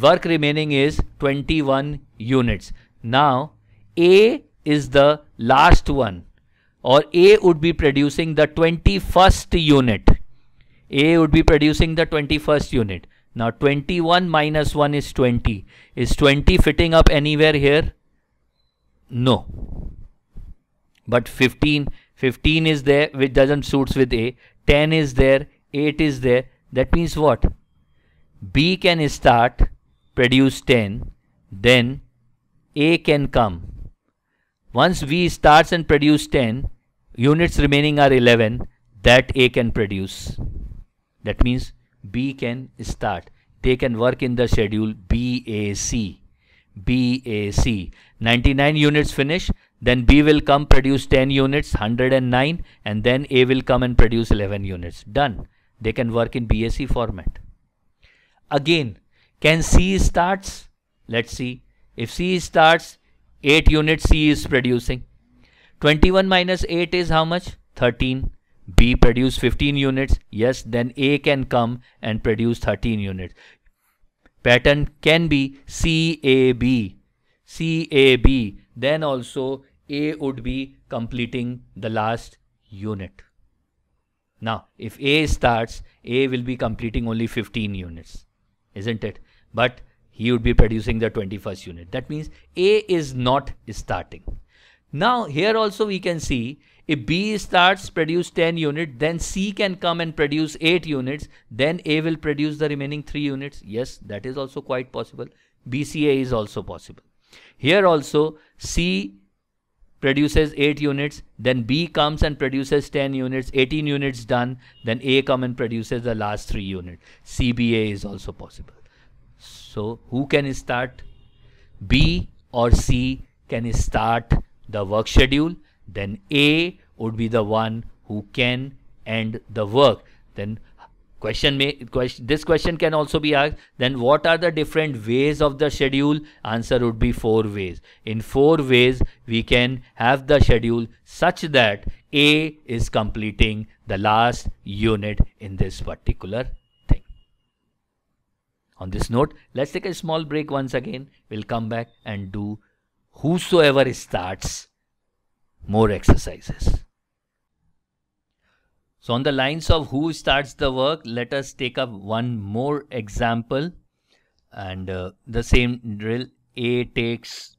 Speaker 1: work remaining is 21 units. Now A is the last one or A would be producing the 21st unit. A would be producing the 21st unit. Now 21 minus 1 is 20. Is 20 fitting up anywhere here? No. But 15, 15 is there which doesn't suits with A. 10 is there, 8 is there. That means what? B can start, produce 10, then A can come. Once V starts and produce 10, units remaining are 11, that A can produce. That means B can start. They can work in the schedule BAC. BAC. 99 units finish, then B will come produce 10 units, 109, and then A will come and produce 11 units. Done. They can work in BSE format. Again, can C starts? Let's see. If C starts, 8 units C is producing. 21 minus 8 is how much? 13. B produce 15 units. Yes, then A can come and produce 13 units. Pattern can be CAB. CAB. Then also A would be completing the last unit. Now, if A starts, A will be completing only 15 units, isn't it? But he would be producing the 21st unit. That means A is not starting. Now, here also we can see if B starts produce 10 units, then C can come and produce 8 units, then A will produce the remaining 3 units. Yes, that is also quite possible. BCA is also possible. Here also C produces 8 units then B comes and produces 10 units 18 units done then A comes and produces the last 3 units. CBA is also possible so who can start B or C can start the work schedule then A would be the one who can end the work then Question may question, this question can also be asked. Then what are the different ways of the schedule? Answer would be four ways. In four ways we can have the schedule such that A is completing the last unit in this particular thing. On this note, let's take a small break once again. We'll come back and do whosoever starts more exercises. So on the lines of who starts the work, let us take up one more example and uh, the same drill. A takes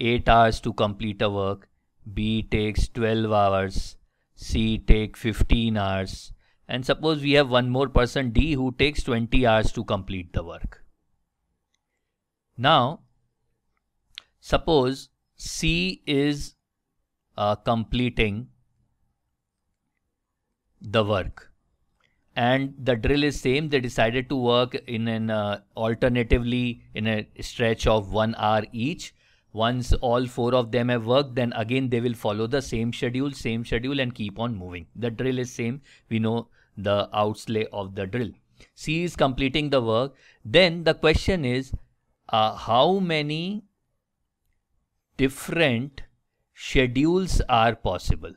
Speaker 1: 8 hours to complete a work, B takes 12 hours, C takes 15 hours and suppose we have one more person D who takes 20 hours to complete the work. Now suppose C is uh, completing the work and the drill is same they decided to work in an uh, alternatively in a stretch of 1 hour each once all four of them have worked then again they will follow the same schedule same schedule and keep on moving the drill is same we know the outlay of the drill c is completing the work then the question is uh, how many different schedules are possible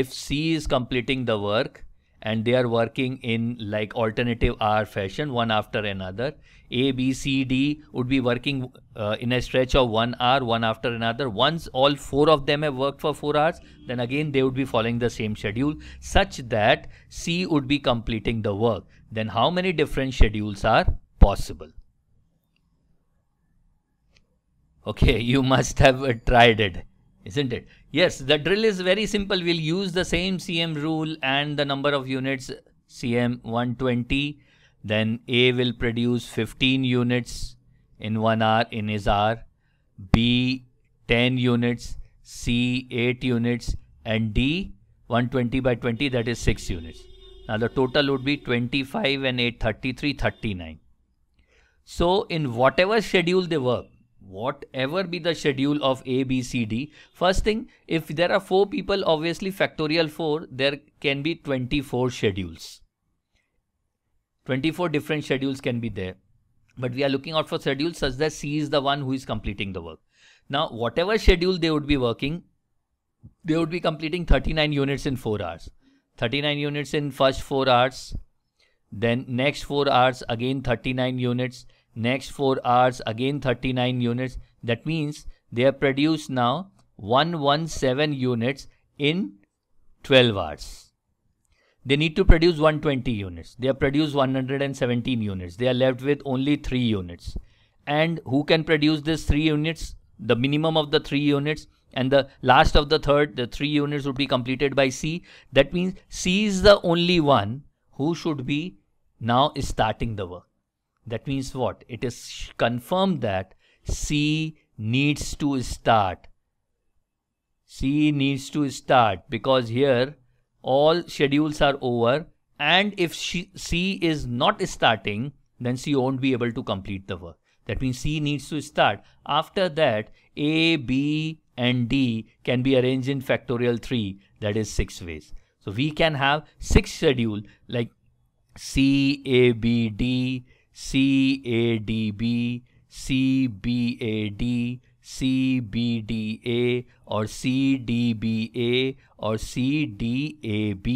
Speaker 1: if C is completing the work and they are working in like alternative hour fashion one after another, A, B, C, D would be working uh, in a stretch of one hour, one after another. Once all four of them have worked for four hours, then again they would be following the same schedule such that C would be completing the work. Then how many different schedules are possible? Okay, you must have uh, tried it, isn't it? Yes, the drill is very simple. We'll use the same CM rule and the number of units CM 120. Then A will produce 15 units in one hour in his hour. B 10 units. C 8 units. And D 120 by 20 that is 6 units. Now the total would be 25 and 8 33 39. So in whatever schedule they work whatever be the schedule of A, B, C, D, first thing, if there are 4 people, obviously factorial 4, there can be 24 schedules. 24 different schedules can be there. But we are looking out for schedules such that C is the one who is completing the work. Now, whatever schedule they would be working, they would be completing 39 units in 4 hours. 39 units in first 4 hours, then next 4 hours again 39 units Next 4 hours again 39 units. That means they have produced now 117 units in 12 hours. They need to produce 120 units. They have produced 117 units. They are left with only 3 units. And who can produce this 3 units? The minimum of the 3 units and the last of the third, the 3 units would be completed by C. That means C is the only one who should be now starting the work. That means what? It is confirmed that C needs to start. C needs to start because here all schedules are over and if she, C is not starting then C won't be able to complete the work. That means C needs to start. After that A, B and D can be arranged in factorial 3 that is 6 ways. So we can have 6 schedule like C, A, B, D, C A D B, C B A D, C B D A, or CDBA or CDAB.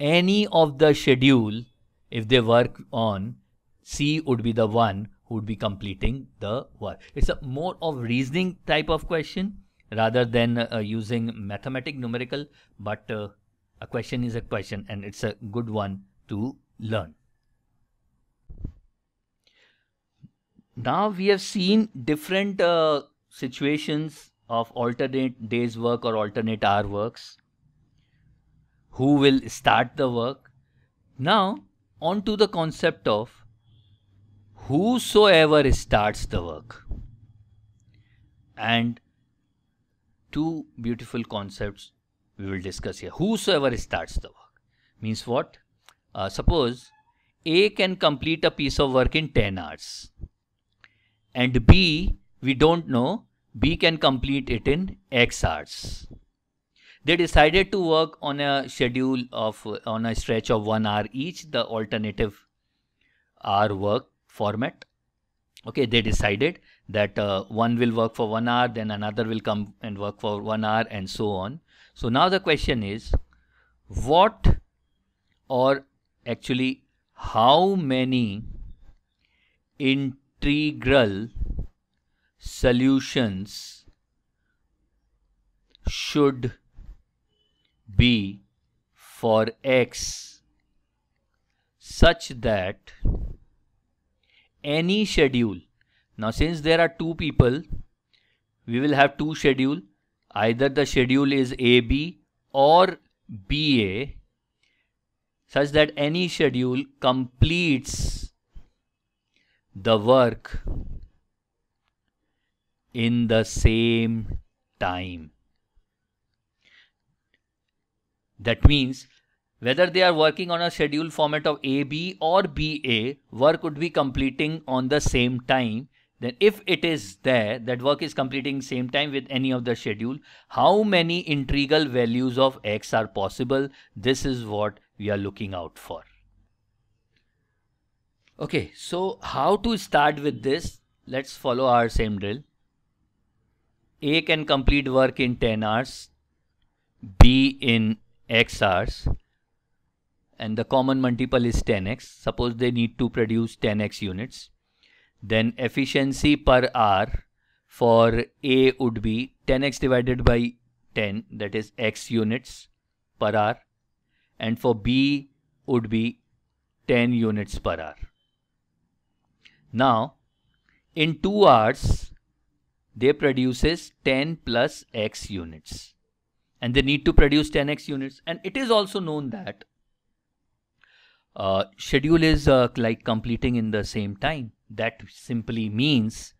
Speaker 1: Any of the schedule, if they work on, C would be the one who would be completing the work. It's a more of reasoning type of question rather than uh, using mathematic numerical, but uh, a question is a question and it's a good one to learn. Now we have seen different uh, situations of alternate days work or alternate hour works. Who will start the work? Now on to the concept of whosoever starts the work. And two beautiful concepts we will discuss here. Whosoever starts the work means what? Uh, suppose A can complete a piece of work in 10 hours and B we don't know B can complete it in X hours. They decided to work on a schedule of on a stretch of one hour each, the alternative hour work format. Okay, they decided that uh, one will work for one hour, then another will come and work for one hour, and so on. So now the question is, what or actually how many in integral solutions should be for x such that any schedule now since there are two people we will have two schedule either the schedule is AB or BA such that any schedule completes the work in the same time. That means whether they are working on a schedule format of AB or BA, work would be completing on the same time. Then if it is there, that work is completing same time with any of the schedule, how many integral values of X are possible? This is what we are looking out for. Okay, so how to start with this? Let's follow our same drill. A can complete work in 10 hours, B in X hours, and the common multiple is 10x. Suppose they need to produce 10x units. Then efficiency per hour for A would be 10x divided by 10, that is x units per hour, and for B would be 10 units per hour. Now, in 2 hours, they produces 10 plus x units. And they need to produce 10x units. And it is also known that uh, schedule is uh, like completing in the same time. That simply means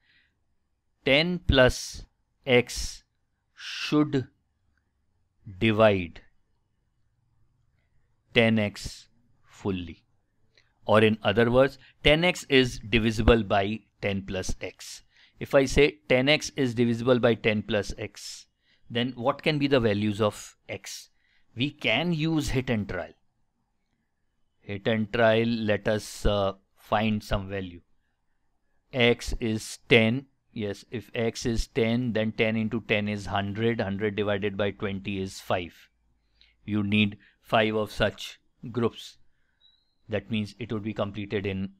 Speaker 1: 10 plus x should divide 10x fully or in other words 10x is divisible by 10 plus x. If I say 10x is divisible by 10 plus x then what can be the values of x? We can use hit and trial. Hit and trial let us uh, find some value. x is 10 yes if x is 10 then 10 into 10 is 100 100 divided by 20 is 5 you need 5 of such groups that means it would be completed in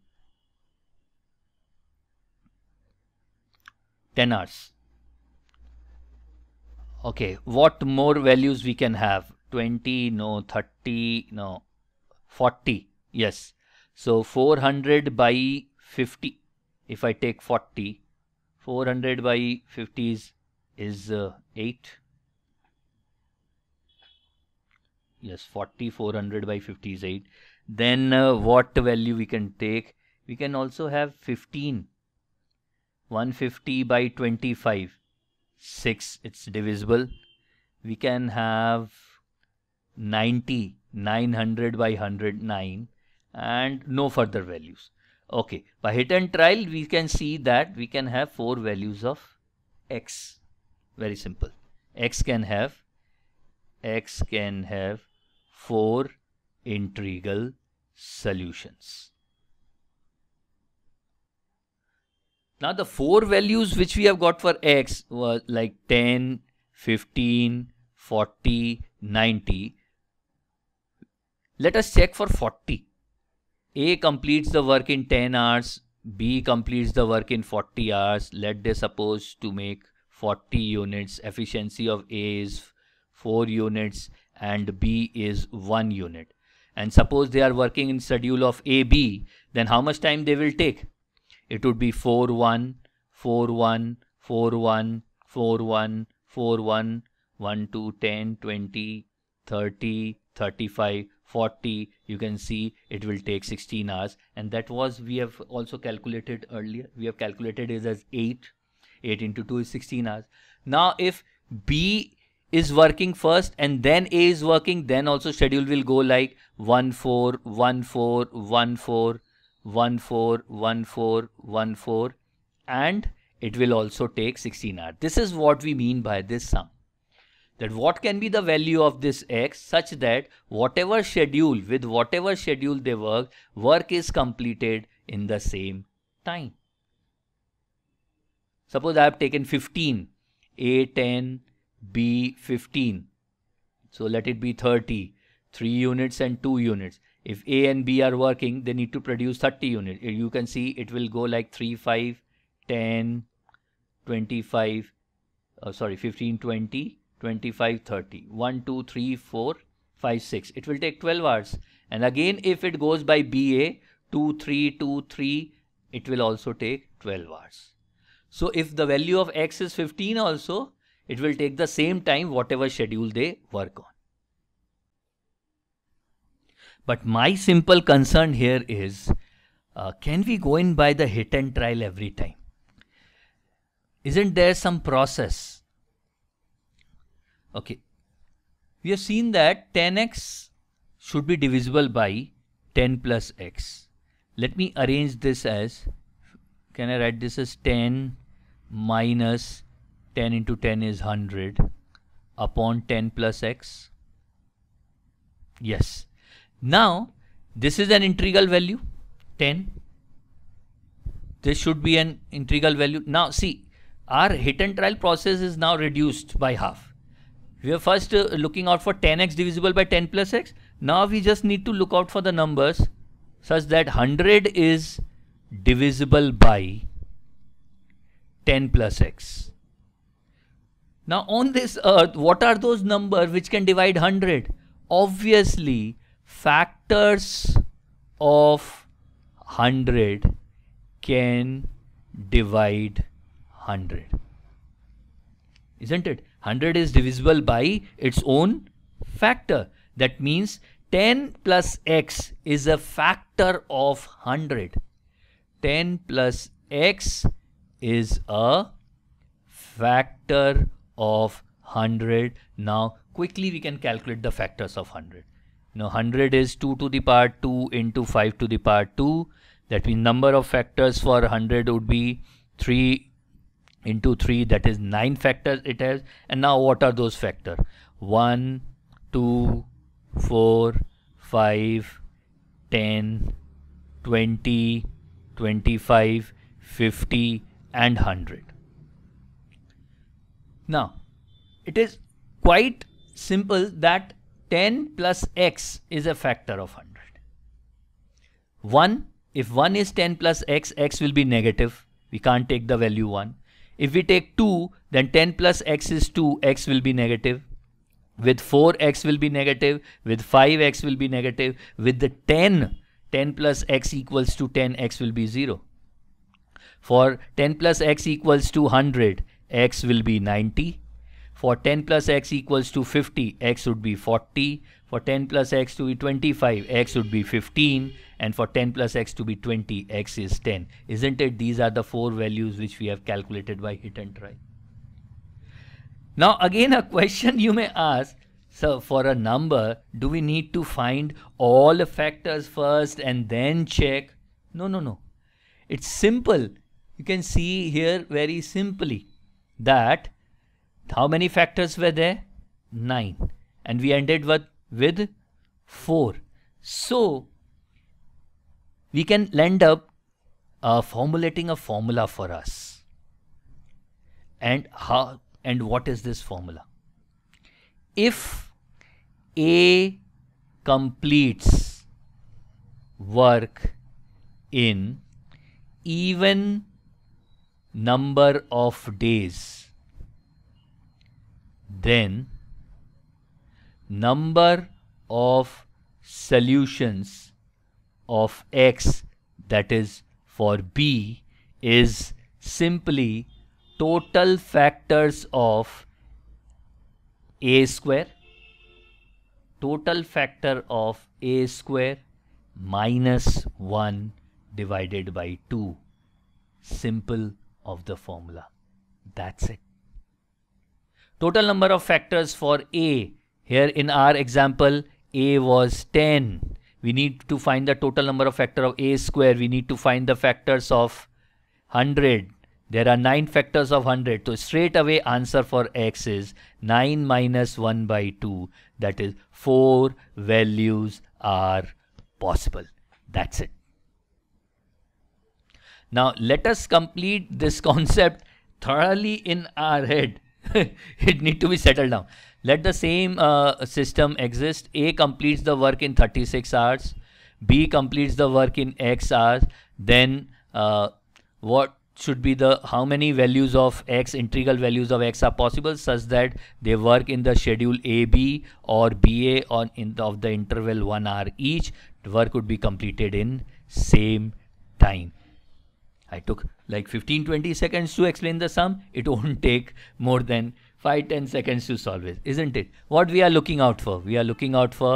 Speaker 1: 10 hours okay what more values we can have 20 no 30 no 40 yes so 400 by 50 if i take 40 400 by 50 is is uh, 8 yes 40 400 by 50 is 8 then uh, what value we can take we can also have 15 150 by 25 6 it's divisible we can have 90 900 by 109 and no further values okay by hit and trial we can see that we can have four values of x very simple x can have x can have 4 integral solutions. Now the four values which we have got for x were like 10, 15, 40, 90. Let us check for 40. A completes the work in 10 hours, B completes the work in 40 hours. Let they suppose to make 40 units. Efficiency of A is 4 units and B is 1 unit and suppose they are working in schedule of AB, then how much time they will take? It would be 4 1, 4 1, 4 1, 4 1, 4 1, 1 2, 10, 20, 30, 35, 40. You can see it will take 16 hours and that was we have also calculated earlier. We have calculated it as 8. 8 into 2 is 16 hours. Now if B is working first and then A is working, then also schedule will go like 1 4 1 4 1 4 1 4 1 4 1 4 and it will also take 16 hours. This is what we mean by this sum that what can be the value of this x such that whatever schedule with whatever schedule they work work is completed in the same time suppose i have taken 15 a 10 be 15 so let it be 30 3 units and 2 units if a and b are working they need to produce 30 units you can see it will go like 3 5 10 25 uh, sorry 15 20 25 30 1 2 3 4 5 6 it will take 12 hours and again if it goes by ba 2 3 2 3 it will also take 12 hours so if the value of x is 15 also it will take the same time whatever schedule they work on. But my simple concern here is, uh, can we go in by the hit and trial every time? Isn't there some process? Okay. We have seen that 10x should be divisible by 10 plus x. Let me arrange this as, can I write this as 10 minus 10 into 10 is 100 upon 10 plus x yes now this is an integral value 10 this should be an integral value now see our hit and trial process is now reduced by half we are first uh, looking out for 10x divisible by 10 plus x now we just need to look out for the numbers such that 100 is divisible by 10 plus x now, on this earth, what are those numbers which can divide 100? Obviously, factors of 100 can divide 100. Isn't it? 100 is divisible by its own factor. That means 10 plus x is a factor of 100. 10 plus x is a factor of 100. Now quickly we can calculate the factors of 100. Now 100 is 2 to the power 2 into 5 to the power 2. That means number of factors for 100 would be 3 into 3 that is 9 factors it has and now what are those factors 1 2 4 5 10 20 25 50 and 100 now, it is quite simple that 10 plus x is a factor of 100. 1, if 1 is 10 plus x, x will be negative. We can't take the value 1. If we take 2, then 10 plus x is 2, x will be negative. With 4, x will be negative. With 5, x will be negative. With the 10, 10 plus x equals to 10, x will be 0. For 10 plus x equals to 100, x will be 90. For 10 plus x equals to 50, x would be 40. For 10 plus x to be 25, x would be 15. And for 10 plus x to be 20, x is 10. Isn't it? These are the four values which we have calculated by hit and try. Now again a question you may ask, so for a number, do we need to find all the factors first and then check? No, no, no. It's simple. You can see here very simply that how many factors were there? 9. And we ended with, with 4. So, we can end up uh, formulating a formula for us. And how and what is this formula? If A completes work in even number of days then number of solutions of x that is for b is simply total factors of a square total factor of a square minus 1 divided by 2 simple of the formula. That's it. Total number of factors for A. Here in our example, A was 10. We need to find the total number of factor of A square. We need to find the factors of 100. There are 9 factors of 100. So straight away answer for X is 9 minus 1 by 2. That is 4 values are possible. That's it. Now let us complete this concept thoroughly in our head. it need to be settled down. Let the same uh, system exist. A completes the work in 36 hours. B completes the work in X hours. Then uh, what should be the how many values of X integral values of X are possible such that they work in the schedule AB or BA on in the, of the interval one hour each. The work would be completed in same time. I took like 15 20 seconds to explain the sum. It won't take more than 5 10 seconds to solve it, isn't it? What we are looking out for? We are looking out for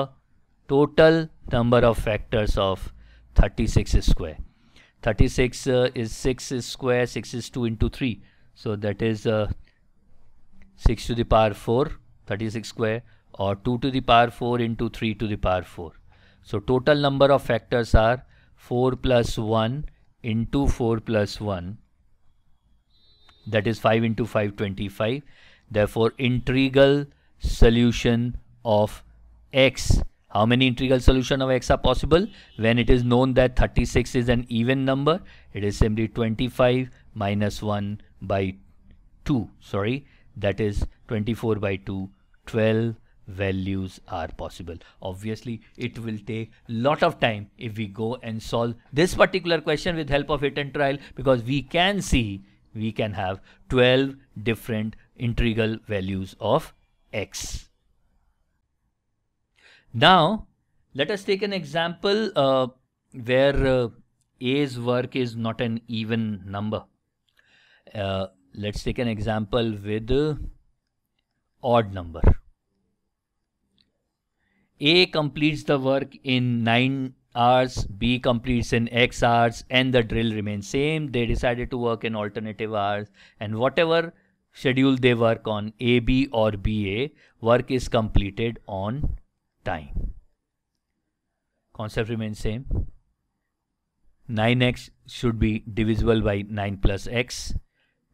Speaker 1: total number of factors of 36 square. 36 uh, is 6 is square, 6 is 2 into 3. So that is uh, 6 to the power 4, 36 square or 2 to the power 4 into 3 to the power 4. So total number of factors are 4 plus 1 into 4 plus 1 that is 5 into 5 25 therefore integral solution of x how many integral solution of x are possible when it is known that 36 is an even number it is simply 25 minus 1 by 2 sorry that is 24 by 2 12 values are possible. Obviously, it will take lot of time if we go and solve this particular question with help of hit and trial because we can see we can have 12 different integral values of x. Now, let us take an example uh, where uh, A's work is not an even number. Uh, let's take an example with uh, odd number. A completes the work in 9 hours, B completes in X hours, and the drill remains same. They decided to work in alternative hours, and whatever schedule they work on, AB or BA, work is completed on time. Concept remains same. 9x should be divisible by 9 plus x.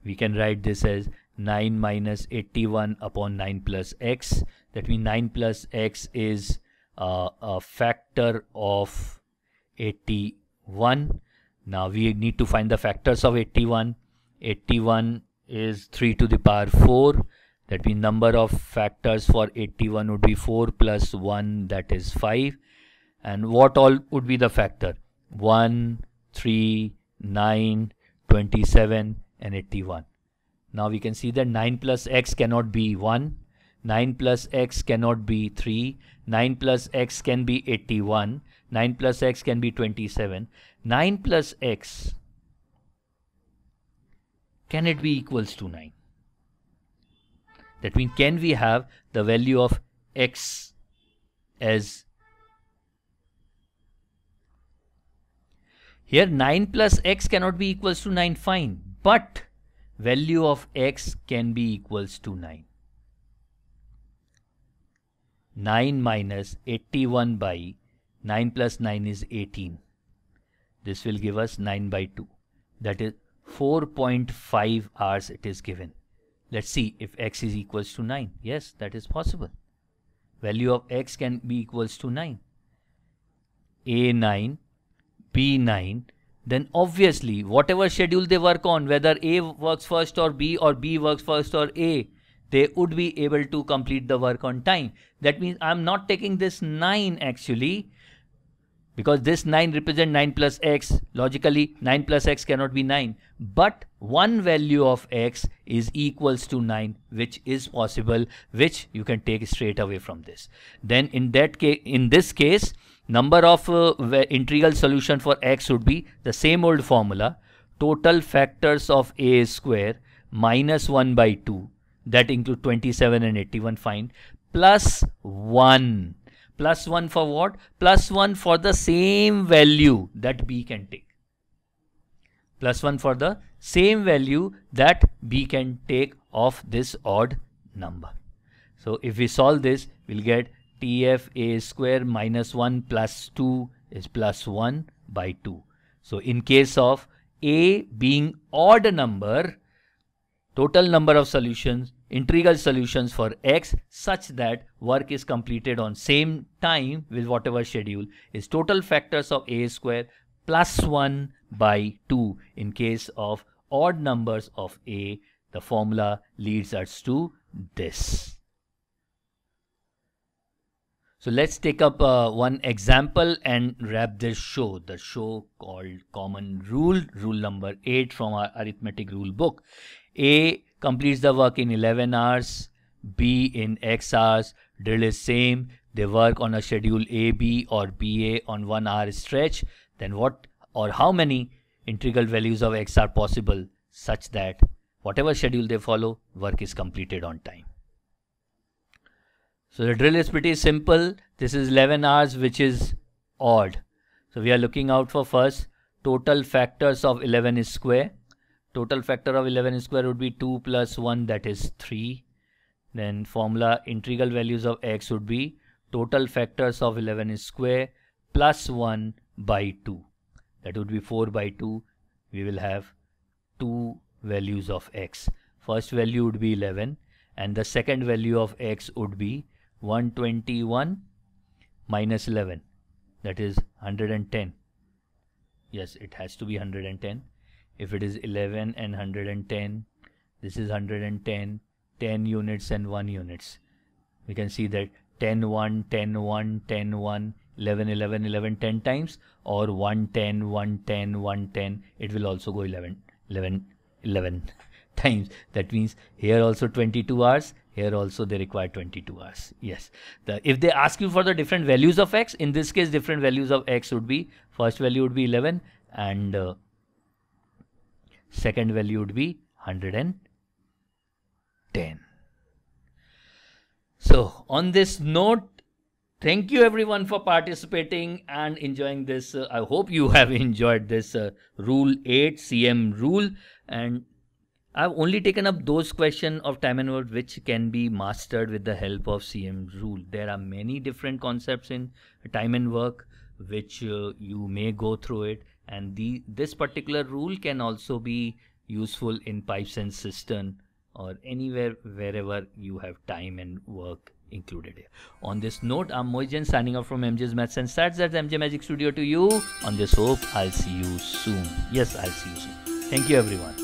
Speaker 1: We can write this as 9 minus 81 upon 9 plus x. That means 9 plus x is uh, a factor of 81. Now we need to find the factors of 81. 81 is 3 to the power 4. That means number of factors for 81 would be 4 plus 1 that is 5. And what all would be the factor? 1, 3, 9, 27 and 81. Now we can see that 9 plus x cannot be 1, 9 plus x cannot be 3, 9 plus x can be 81, 9 plus x can be 27. 9 plus x, can it be equals to 9? That means can we have the value of x as here 9 plus x cannot be equals to 9 fine but value of x can be equals to 9. 9 minus 81 by 9 plus 9 is 18. This will give us 9 by 2. That is 4.5 hours it is given. Let's see if x is equals to 9. Yes, that is possible. Value of x can be equals to 9. A9, B9, then obviously whatever schedule they work on, whether A works first or B or B works first or A, they would be able to complete the work on time. That means I'm not taking this 9 actually because this 9 represents 9 plus x. Logically, 9 plus x cannot be 9. But one value of x is equals to 9 which is possible which you can take straight away from this. Then in that case, in this case, Number of uh, integral solution for x would be the same old formula. Total factors of a square minus 1 by 2 that include 27 and 81 fine plus 1 plus 1 for what plus 1 for the same value that b can take plus 1 for the same value that b can take of this odd number so if we solve this we'll get TF a square minus 1 plus 2 is plus 1 by 2. So in case of A being odd number, total number of solutions, integral solutions for X such that work is completed on same time with whatever schedule is total factors of A square plus 1 by 2 in case of odd numbers of A. The formula leads us to this. So let's take up uh, one example and wrap this show, the show called common rule, rule number 8 from our arithmetic rule book. A completes the work in 11 hours, B in X hours, drill is same, they work on a schedule AB or BA on 1 hour stretch, then what or how many integral values of X are possible such that whatever schedule they follow, work is completed on time. So the drill is pretty simple. This is 11 hours, which is odd. So we are looking out for first total factors of 11 is square. Total factor of 11 is square would be 2 plus 1 that is 3. Then formula integral values of x would be total factors of 11 is square plus 1 by 2. That would be 4 by 2. We will have 2 values of x. First value would be 11 and the second value of x would be 121 minus 11 that is 110 yes it has to be 110 if it is 11 and 110 this is 110 10 units and 1 units we can see that 10 1 10 1 10 1 11 11 11 10 times or 110 110 110 it will also go 11 11 11 times that means here also 22 hours here also they require 22 hours yes the, if they ask you for the different values of x in this case different values of x would be first value would be 11 and uh, second value would be 110 so on this note thank you everyone for participating and enjoying this uh, i hope you have enjoyed this uh, rule 8 cm rule and I've only taken up those questions of time and work which can be mastered with the help of CM rule. There are many different concepts in time and work which uh, you may go through it and the this particular rule can also be useful in pipes and cistern or anywhere wherever you have time and work included here. On this note, I'm Moijan signing off from MJ's Maths and Stats at MJ Magic Studio to you. On this hope, I'll see you soon. Yes, I'll see you soon. Thank you everyone.